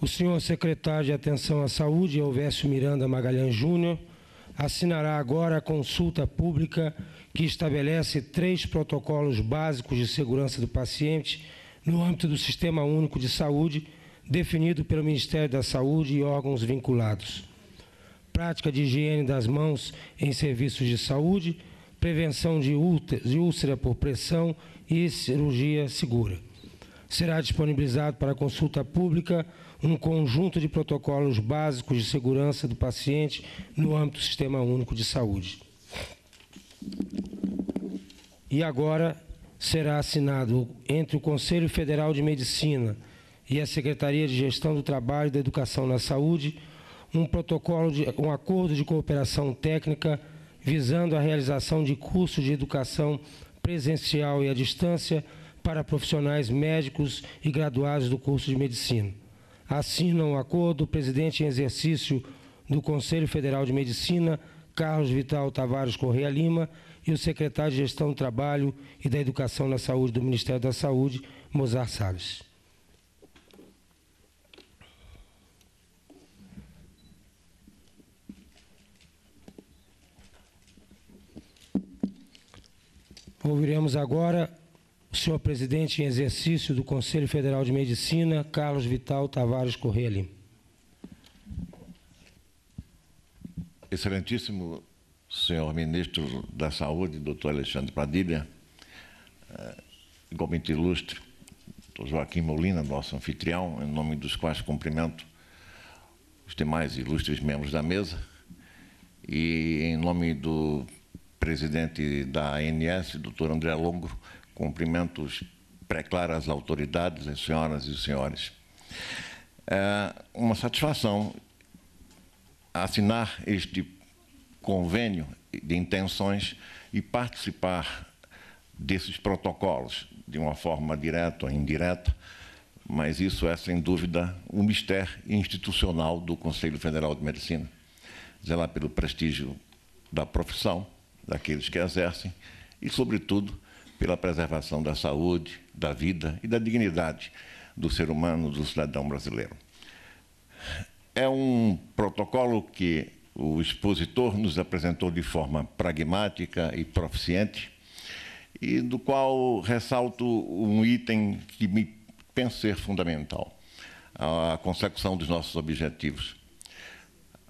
O senhor secretário de Atenção à Saúde, Elvésio Miranda Magalhães Júnior, assinará agora a consulta pública que estabelece três protocolos básicos de segurança do paciente no âmbito do Sistema Único de Saúde, definido pelo Ministério da Saúde e órgãos vinculados. Prática de higiene das mãos em serviços de saúde, prevenção de úlcera por pressão e cirurgia segura. Será disponibilizado para consulta pública um conjunto de protocolos básicos de segurança do paciente no âmbito do Sistema Único de Saúde. E agora será assinado entre o Conselho Federal de Medicina e a Secretaria de Gestão do Trabalho e da Educação na Saúde um protocolo de um acordo de cooperação técnica visando a realização de cursos de educação presencial e à distância para profissionais médicos e graduados do curso de medicina. Assinam o acordo o presidente em exercício do Conselho Federal de Medicina, Carlos Vital Tavares Correia Lima e o secretário de Gestão do Trabalho e da Educação na Saúde do Ministério da Saúde, Mozart Salles. Ouviremos agora o senhor presidente em exercício do Conselho Federal de Medicina, Carlos Vital Tavares Correia Lima. excelentíssimo senhor ministro da Saúde, doutor Alexandre Padilha, eh, igualmente ilustre, doutor Joaquim Molina, nosso anfitrião, em nome dos quais cumprimento os demais ilustres membros da mesa, e em nome do presidente da ANS, doutor André Longo, cumprimento os claras autoridades, as senhoras e os senhores. É uma satisfação assinar este convênio de intenções e participar desses protocolos de uma forma direta ou indireta, mas isso é sem dúvida um mistério institucional do Conselho Federal de Medicina, zelar pelo prestígio da profissão, daqueles que exercem e, sobretudo, pela preservação da saúde, da vida e da dignidade do ser humano, do cidadão brasileiro é um protocolo que o expositor nos apresentou de forma pragmática e proficiente, e do qual ressalto um item que me penso ser fundamental, a consecução dos nossos objetivos.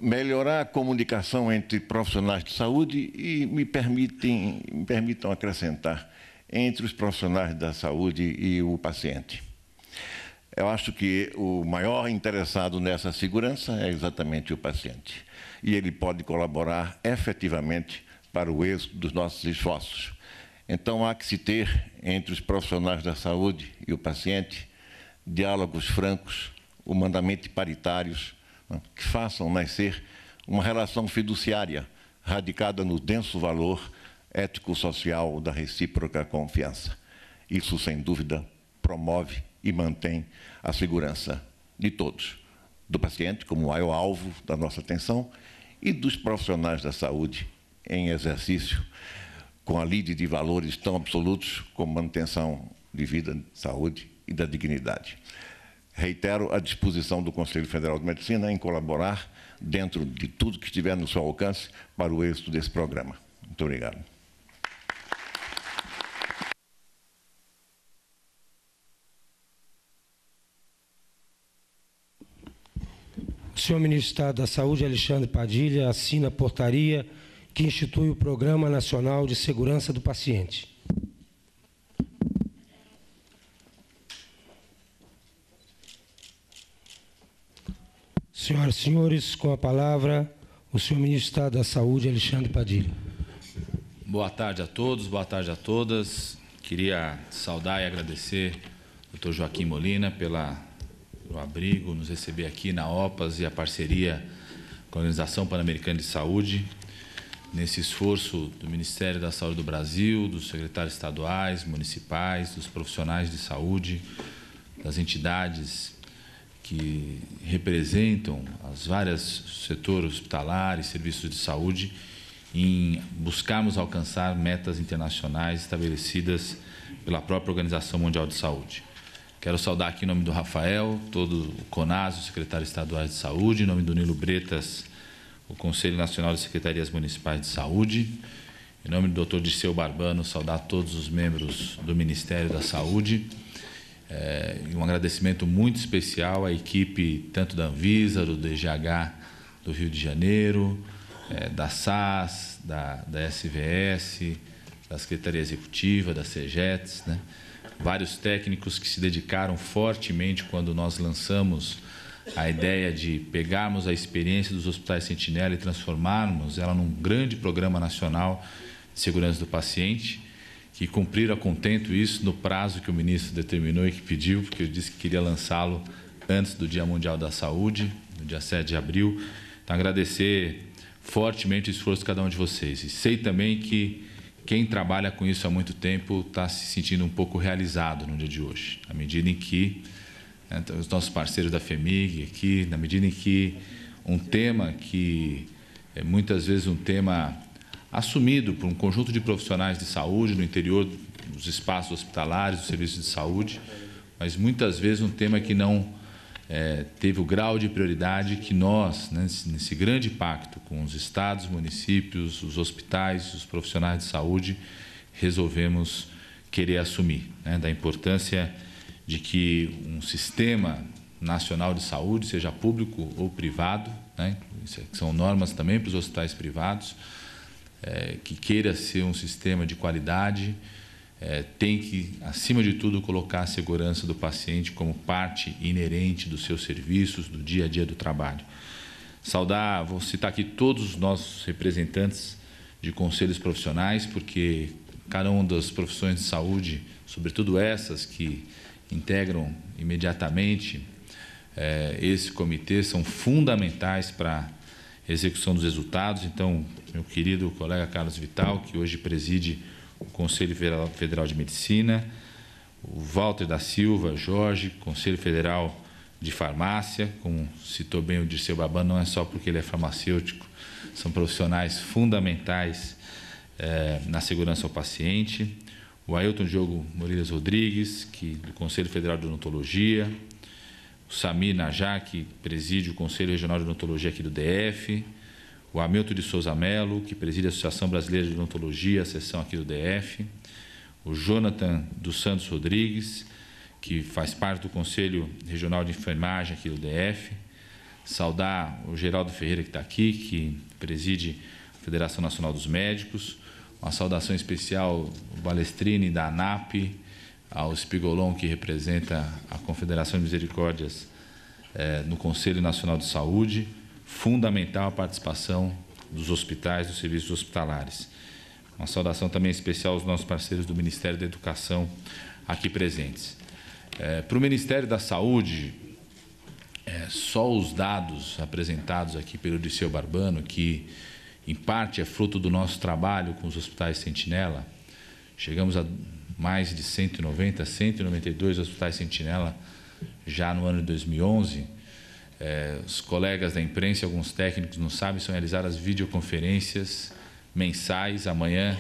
Melhorar a comunicação entre profissionais de saúde e, me, permitem, me permitam acrescentar, entre os profissionais da saúde e o paciente. Eu acho que o maior interessado nessa segurança é exatamente o paciente. E ele pode colaborar efetivamente para o êxito dos nossos esforços. Então, há que se ter entre os profissionais da saúde e o paciente diálogos francos, humanamente paritários, né, que façam nascer uma relação fiduciária radicada no denso valor ético-social da recíproca confiança. Isso, sem dúvida, promove e mantém a segurança de todos, do paciente, como é o alvo da nossa atenção, e dos profissionais da saúde em exercício, com a lide de valores tão absolutos como manutenção de vida, saúde e da dignidade. Reitero a disposição do Conselho Federal de Medicina em colaborar dentro de tudo que estiver no seu alcance para o êxito desse programa. Muito obrigado. O senhor ministro Estado da Saúde, Alexandre Padilha, assina a portaria que institui o Programa Nacional de Segurança do Paciente. Senhoras e senhores, com a palavra o senhor ministro Estado da Saúde, Alexandre Padilha. Boa tarde a todos, boa tarde a todas. Queria saudar e agradecer ao doutor Joaquim Molina pela o abrigo, nos receber aqui na OPAS e a parceria com a Organização Pan-Americana de Saúde, nesse esforço do Ministério da Saúde do Brasil, dos secretários estaduais, municipais, dos profissionais de saúde, das entidades que representam as várias setores hospitalares, serviços de saúde, em buscarmos alcançar metas internacionais estabelecidas pela própria Organização Mundial de Saúde. Quero saudar aqui em nome do Rafael, todo o CONAS, o secretário estadual de saúde, em nome do Nilo Bretas, o Conselho Nacional de Secretarias Municipais de Saúde, em nome do doutor Disseu Barbano, saudar todos os membros do Ministério da Saúde. É, um agradecimento muito especial à equipe tanto da Anvisa, do DGH do Rio de Janeiro, é, da SAS, da, da SVS, da Secretaria Executiva, da CEGETS, né? vários técnicos que se dedicaram fortemente quando nós lançamos a ideia de pegarmos a experiência dos hospitais Sentinela e transformarmos ela num grande programa nacional de segurança do paciente, que cumpriram a contento isso no prazo que o ministro determinou e que pediu, porque eu disse que queria lançá-lo antes do Dia Mundial da Saúde, no dia 7 de abril. Então, agradecer fortemente o esforço de cada um de vocês. E sei também que quem trabalha com isso há muito tempo está se sentindo um pouco realizado no dia de hoje, à medida em que né, os nossos parceiros da FEMIG aqui, na medida em que um tema que é muitas vezes um tema assumido por um conjunto de profissionais de saúde no interior dos espaços hospitalares, dos serviços de saúde, mas muitas vezes um tema que não é, teve o grau de prioridade que nós, né, nesse grande pacto com os estados, municípios, os hospitais, os profissionais de saúde, resolvemos querer assumir, né, da importância de que um sistema nacional de saúde, seja público ou privado, né, é, são normas também para os hospitais privados, é, que queira ser um sistema de qualidade, é, tem que, acima de tudo, colocar a segurança do paciente como parte inerente dos seus serviços, do dia a dia do trabalho. Saudar, vou citar aqui todos os nossos representantes de conselhos profissionais, porque cada uma das profissões de saúde, sobretudo essas que integram imediatamente é, esse comitê, são fundamentais para a execução dos resultados. Então, meu querido colega Carlos Vital, que hoje preside o Conselho Federal de Medicina, o Walter da Silva, Jorge, Conselho Federal de Farmácia, como citou bem o Dirceu Baban, não é só porque ele é farmacêutico, são profissionais fundamentais eh, na segurança ao paciente. O Ailton Diogo Morias Rodrigues, que, é do Conselho Federal de Odontologia, o Samir Najá, que preside o Conselho Regional de Odontologia aqui do DF, o Hamilton de Souza Melo, que preside a Associação Brasileira de Odontologia, a sessão aqui do DF, o Jonathan dos Santos Rodrigues, que faz parte do Conselho Regional de Enfermagem aqui do DF, saudar o Geraldo Ferreira que está aqui, que preside a Federação Nacional dos Médicos, uma saudação especial ao Balestrini da ANAP, ao Spigolon que representa a Confederação de Misericórdias eh, no Conselho Nacional de Saúde, fundamental a participação dos hospitais, dos serviços hospitalares. Uma saudação também especial aos nossos parceiros do Ministério da Educação aqui presentes. É, para o Ministério da Saúde, é, só os dados apresentados aqui pelo Diceu Barbano, que em parte é fruto do nosso trabalho com os hospitais Sentinela, chegamos a mais de 190, 192 hospitais Sentinela já no ano de 2011 é, os colegas da imprensa, alguns técnicos não sabem, são realizadas videoconferências mensais. Amanhã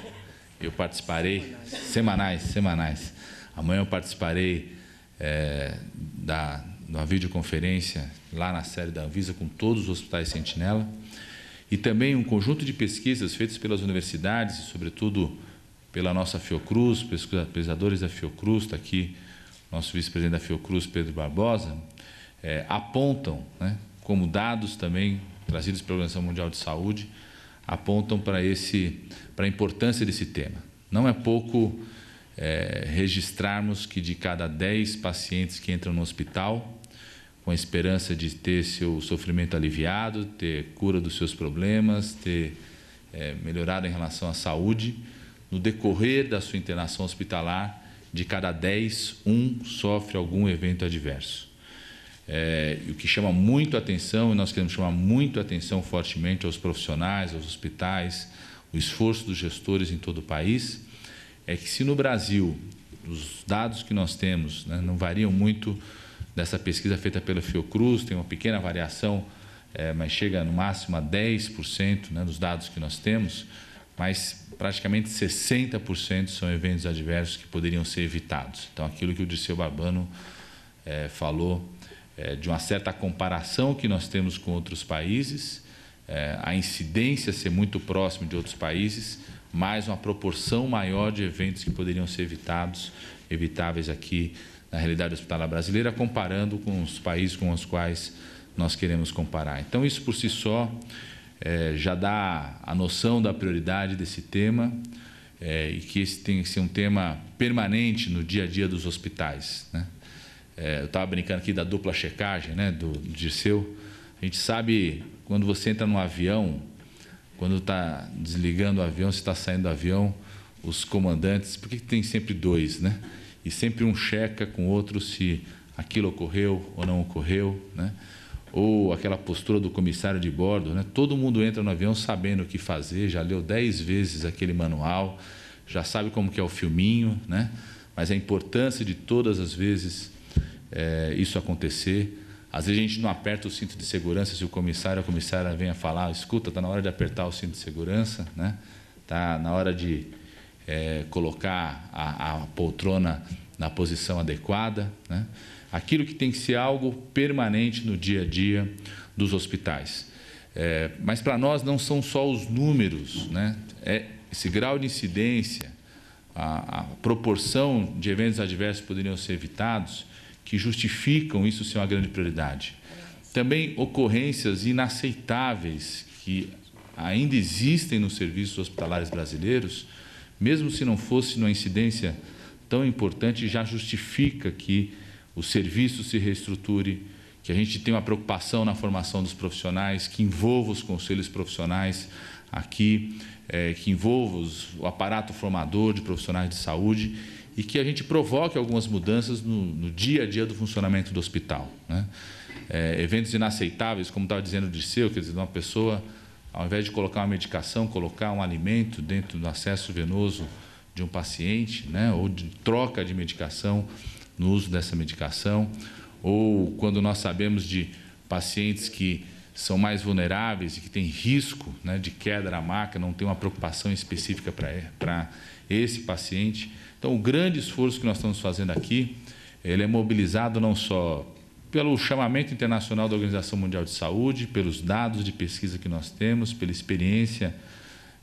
eu participarei, semanais, semanais. Amanhã eu participarei é, da, uma videoconferência lá na série da Anvisa com todos os hospitais Sentinela. E também um conjunto de pesquisas feitas pelas universidades, sobretudo pela nossa Fiocruz, pesquisadores da Fiocruz, está aqui nosso vice-presidente da Fiocruz, Pedro Barbosa é, apontam, né, como dados também trazidos pela Organização Mundial de Saúde, apontam para esse, para a importância desse tema. Não é pouco é, registrarmos que de cada 10 pacientes que entram no hospital, com a esperança de ter seu sofrimento aliviado, ter cura dos seus problemas, ter é, melhorado em relação à saúde, no decorrer da sua internação hospitalar, de cada 10, um sofre algum evento adverso. É, o que chama muito atenção, e nós queremos chamar muito atenção fortemente aos profissionais, aos hospitais, o esforço dos gestores em todo o país, é que se no Brasil, os dados que nós temos né, não variam muito dessa pesquisa feita pela Fiocruz, tem uma pequena variação, é, mas chega no máximo a 10% né, dos dados que nós temos, mas praticamente 60% são eventos adversos que poderiam ser evitados. Então, aquilo que o Disseu Barbano é, falou é, de uma certa comparação que nós temos com outros países, é, a incidência ser muito próxima de outros países, mais uma proporção maior de eventos que poderiam ser evitados, evitáveis aqui na realidade hospitalar brasileira, comparando com os países com os quais nós queremos comparar. Então, isso por si só é, já dá a noção da prioridade desse tema é, e que esse tem que ser um tema permanente no dia a dia dos hospitais. Né? É, eu estava brincando aqui da dupla checagem, né? Do, do Dirceu. A gente sabe quando você entra num avião, quando está desligando o avião, se está saindo do avião, os comandantes, por que tem sempre dois, né? E sempre um checa com o outro se aquilo ocorreu ou não ocorreu, né? Ou aquela postura do comissário de bordo, né? Todo mundo entra no avião sabendo o que fazer, já leu dez vezes aquele manual, já sabe como que é o filminho, né? Mas a importância de todas as vezes é, isso acontecer. Às vezes a gente não aperta o cinto de segurança se o comissário ou a comissária vem a falar, escuta, está na hora de apertar o cinto de segurança, né? Está na hora de é, colocar a, a, poltrona na posição adequada, né? Aquilo que tem que ser algo permanente no dia a dia dos hospitais. É, mas para nós não são só os números, né? É esse grau de incidência, a, a proporção de eventos adversos poderiam ser evitados que justificam isso ser uma grande prioridade. Também ocorrências inaceitáveis que ainda existem nos serviços hospitalares brasileiros, mesmo se não fosse uma incidência tão importante, já justifica que o serviço se reestruture, que a gente tenha uma preocupação na formação dos profissionais, que envolva os conselhos profissionais aqui, é, que envolva os, o aparato formador de profissionais de saúde e que a gente provoque algumas mudanças no, no dia a dia do funcionamento do hospital. Né? É, eventos inaceitáveis, como estava dizendo o Dirceu, quer dizer, uma pessoa, ao invés de colocar uma medicação, colocar um alimento dentro do acesso venoso de um paciente, né? ou de troca de medicação no uso dessa medicação, ou quando nós sabemos de pacientes que são mais vulneráveis e que têm risco né, de queda na maca, não tem uma preocupação específica para esse paciente. Então, o grande esforço que nós estamos fazendo aqui, ele é mobilizado não só pelo chamamento internacional da Organização Mundial de Saúde, pelos dados de pesquisa que nós temos, pela experiência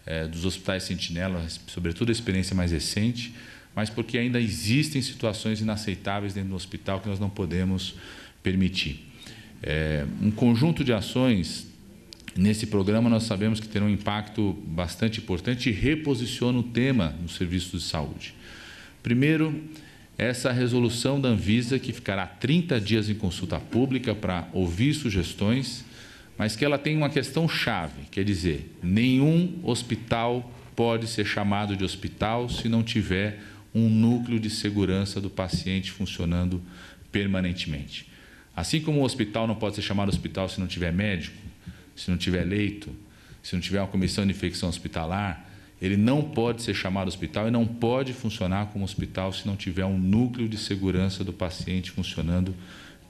é, dos hospitais sentinela, sobretudo a experiência mais recente, mas porque ainda existem situações inaceitáveis dentro do hospital que nós não podemos permitir. É, um conjunto de ações nesse programa nós sabemos que terá um impacto bastante importante e reposiciona o tema no serviço de saúde. Primeiro, essa resolução da Anvisa, que ficará 30 dias em consulta pública para ouvir sugestões, mas que ela tem uma questão chave, quer dizer, nenhum hospital pode ser chamado de hospital se não tiver um núcleo de segurança do paciente funcionando permanentemente. Assim como o hospital não pode ser chamado hospital se não tiver médico, se não tiver leito, se não tiver uma comissão de infecção hospitalar, ele não pode ser chamado hospital e não pode funcionar como hospital se não tiver um núcleo de segurança do paciente funcionando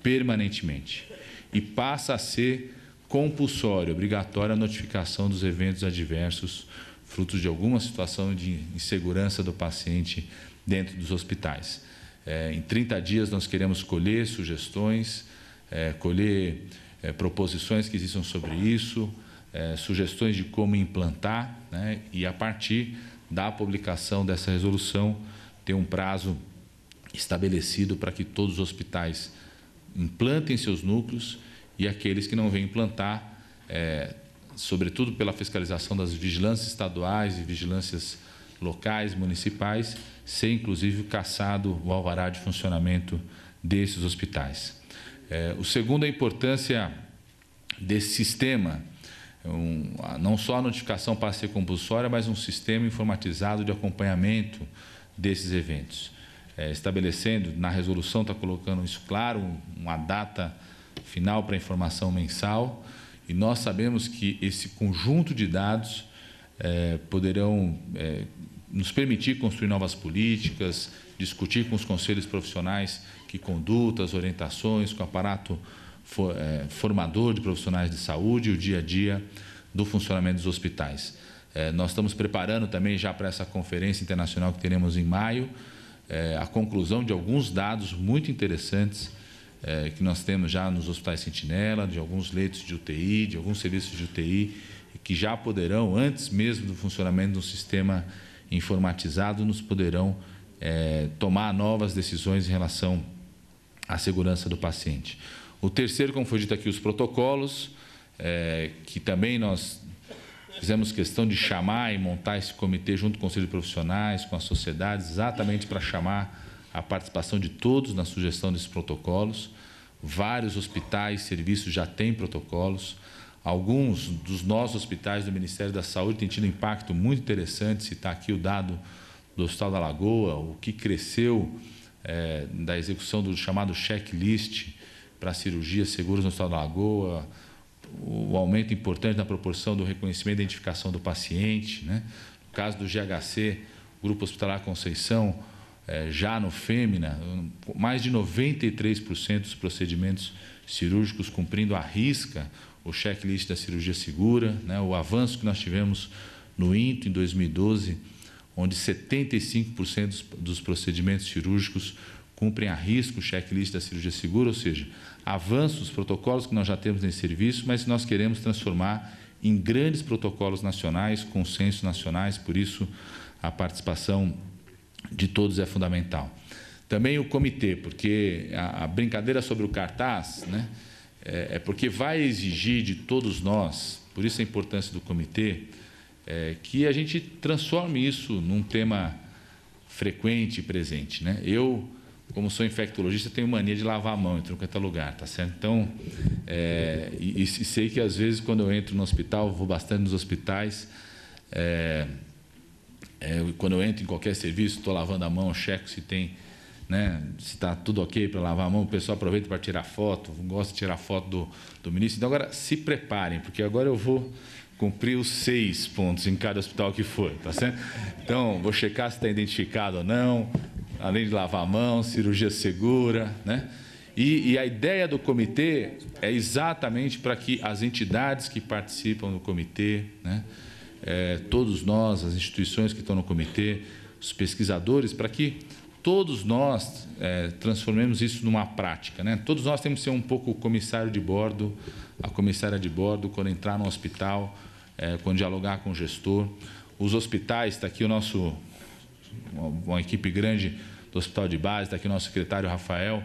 permanentemente. E passa a ser compulsório, obrigatória a notificação dos eventos adversos frutos de alguma situação de insegurança do paciente dentro dos hospitais. É, em 30 dias nós queremos colher sugestões é, colher é, proposições que existam sobre isso, é, sugestões de como implantar, né, e a partir da publicação dessa resolução, ter um prazo estabelecido para que todos os hospitais implantem seus núcleos e aqueles que não vêm implantar, é, sobretudo pela fiscalização das vigilâncias estaduais e vigilâncias locais, municipais, ser inclusive caçado o alvará de funcionamento desses hospitais. É, o segundo, é a importância desse sistema, um, não só a notificação para ser compulsória, mas um sistema informatizado de acompanhamento desses eventos. É, estabelecendo, na resolução está colocando isso claro, uma data final para a informação mensal, e nós sabemos que esse conjunto de dados é, poderão é, nos permitir construir novas políticas, discutir com os conselhos profissionais que condutas, orientações, com o aparato for, é, formador de profissionais de saúde e o dia a dia do funcionamento dos hospitais. É, nós estamos preparando também já para essa conferência internacional que teremos em maio é, a conclusão de alguns dados muito interessantes é, que nós temos já nos hospitais Sentinela, de alguns leitos de UTI, de alguns serviços de UTI, que já poderão, antes mesmo do funcionamento do sistema informatizado, nos poderão é, tomar novas decisões em relação à segurança do paciente. O terceiro, como foi dito aqui, os protocolos, é, que também nós fizemos questão de chamar e montar esse comitê junto com o Conselho de Profissionais, com as sociedades, exatamente para chamar a participação de todos na sugestão desses protocolos. Vários hospitais, serviços já têm protocolos. Alguns dos nossos hospitais do Ministério da Saúde têm tido impacto muito interessante, citar aqui o dado do Hospital da Lagoa, o que cresceu é, da execução do chamado checklist para cirurgias seguras no Hospital da Lagoa, o aumento importante na proporção do reconhecimento e identificação do paciente. Né? No caso do GHC, Grupo Hospitalar Conceição, é, já no Fêmina, mais de 93% dos procedimentos cirúrgicos cumprindo à risca o checklist da cirurgia segura, né? o avanço que nós tivemos no INTO em 2012 onde 75% dos procedimentos cirúrgicos cumprem a risco o checklist da cirurgia segura, ou seja, avanços, os protocolos que nós já temos nesse serviço, mas nós queremos transformar em grandes protocolos nacionais, consensos nacionais, por isso a participação de todos é fundamental. Também o comitê, porque a, brincadeira sobre o cartaz né, é, é porque vai exigir de todos nós, por isso a importância do comitê, é, que a gente transforme isso num tema frequente e presente. Né? Eu, como sou infectologista, tenho mania de lavar a mão em qualquer é lugar, tá certo? Então, é, e, e, sei que às vezes quando eu entro no hospital, vou bastante nos hospitais, é, é, quando eu entro em qualquer serviço, estou lavando a mão, checo se tem, né, se está tudo ok para lavar a mão, o pessoal aproveita para tirar foto, gosta de tirar foto do, do ministro. Então, agora se preparem, porque agora eu vou cumpriu seis pontos em cada hospital que foi, tá certo? Então, vou checar se está identificado ou não, além de lavar a mão, cirurgia segura, né? E, e a ideia do comitê é exatamente para que as entidades que participam do comitê, né? É, todos nós, as instituições que estão no comitê, os pesquisadores, para que todos nós é, transformemos isso numa prática. Né? Todos nós temos que ser um pouco o comissário de bordo, a comissária de bordo, quando entrar no hospital, é, quando dialogar com o gestor. Os hospitais, está aqui o nosso, uma, uma, equipe grande do hospital de base, está aqui o nosso secretário Rafael.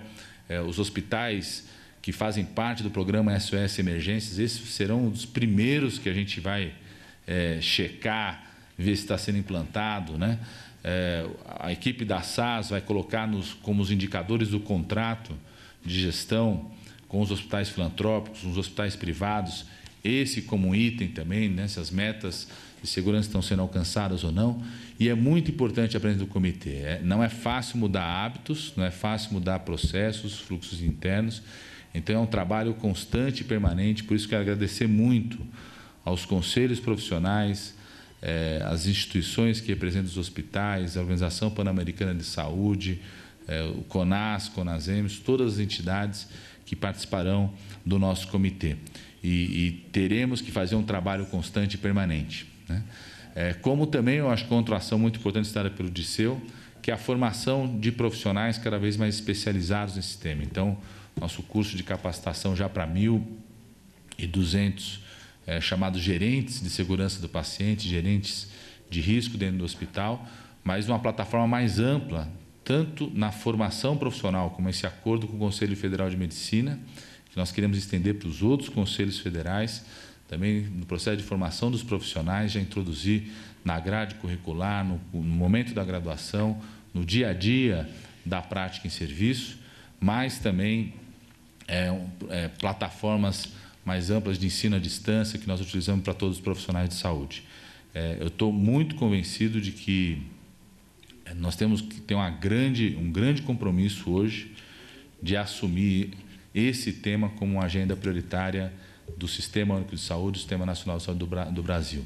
É, os hospitais que fazem parte do programa SOS Emergências, esses serão os primeiros que a gente vai é, checar, ver se está sendo implantado, né? É, a equipe da SAS vai colocar nos, como os indicadores do contrato de gestão com os hospitais filantrópicos, os hospitais privados, esse como um item também, né, se as metas de segurança estão sendo alcançadas ou não. E é muito importante a presença do comitê. É, não é fácil mudar hábitos, não é fácil mudar processos, fluxos internos. Então é um trabalho constante e permanente, por isso quero agradecer muito aos conselhos profissionais, é, às instituições que representam os hospitais, a Organização Pan-Americana de Saúde, é, o CONAS, CONASEMES, todas as entidades que participarão do nosso comitê e, e teremos que fazer um trabalho constante e permanente. Né? É, como também eu acho que outra é ação muito importante estada pelo Disseu, que é a formação de profissionais cada vez mais especializados nesse tema. Então, nosso curso de capacitação já para 1.200 é, chamados gerentes de segurança do paciente, gerentes de risco dentro do hospital, mas uma plataforma mais ampla, tanto na formação profissional, como esse acordo com o Conselho Federal de Medicina, que nós queremos estender para os outros conselhos federais, também no processo de formação dos profissionais, já introduzir na grade curricular, no, no momento da graduação, no dia a dia da prática em serviço, mas também é, é, plataformas mais amplas de ensino à distância que nós utilizamos para todos os profissionais de saúde. É, eu estou muito convencido de que é, nós temos que ter uma grande, um grande compromisso hoje de assumir esse tema como uma agenda prioritária do Sistema Único de Saúde, do Sistema Nacional de Saúde do, Brasil.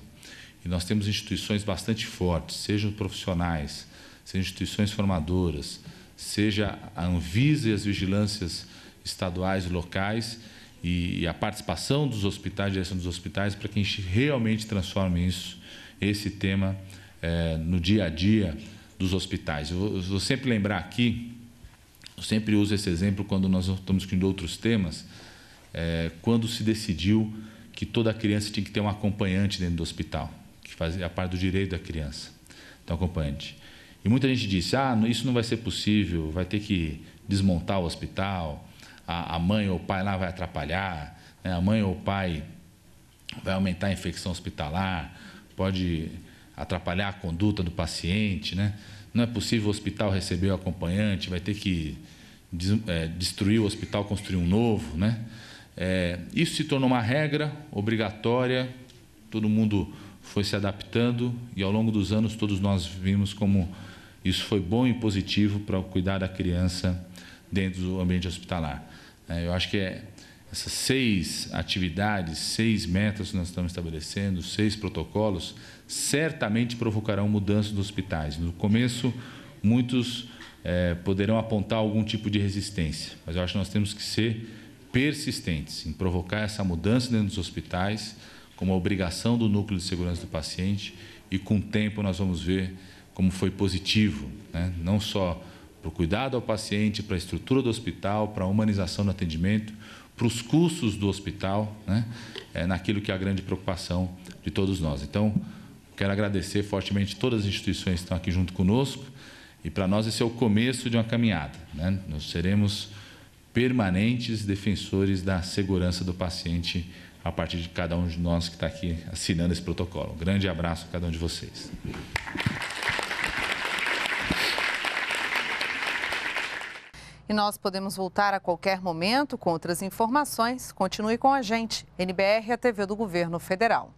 E nós temos instituições bastante fortes, sejam profissionais, sejam instituições formadoras, seja a Anvisa e as vigilâncias estaduais e locais, e, a participação dos hospitais, direção dos hospitais, para que a gente realmente transforme isso, esse tema, é, no dia a dia dos hospitais. Eu vou sempre lembrar aqui eu sempre uso esse exemplo quando nós estamos discutindo outros temas. É, quando se decidiu que toda criança tinha que ter um acompanhante dentro do hospital, que fazia é a parte do direito da criança, então acompanhante. E muita gente disse: ah, isso não vai ser possível, vai ter que desmontar o hospital, a, a mãe ou o pai lá vai atrapalhar, né? a mãe ou o pai vai aumentar a infecção hospitalar, pode atrapalhar a conduta do paciente, né? não é possível o hospital receber o acompanhante, vai ter que des, é, destruir o hospital, construir um novo. Né? É, isso se tornou uma regra obrigatória, todo mundo foi se adaptando e ao longo dos anos todos nós vimos como isso foi bom e positivo para cuidar da criança dentro do ambiente hospitalar. É, eu acho que é, essas seis atividades, seis metas que nós estamos estabelecendo, seis protocolos, certamente provocarão mudanças nos hospitais. No começo, muitos é, poderão apontar algum tipo de resistência, mas eu acho que nós temos que ser persistentes em provocar essa mudança dentro dos hospitais, como a obrigação do núcleo de segurança do paciente, e com o tempo nós vamos ver como foi positivo, né? não só para o cuidado ao paciente, para a estrutura do hospital, para a humanização do atendimento, para os custos do hospital, né? é naquilo que é a grande preocupação de todos nós. Então, Quero agradecer fortemente todas as instituições que estão aqui junto conosco. E para nós esse é o começo de uma caminhada. Né? Nós seremos permanentes defensores da segurança do paciente a partir de cada um de nós que está aqui assinando esse protocolo. Um grande abraço a cada um de vocês. E nós podemos voltar a qualquer momento com outras informações. Continue com a gente. NBR, a TV do Governo Federal.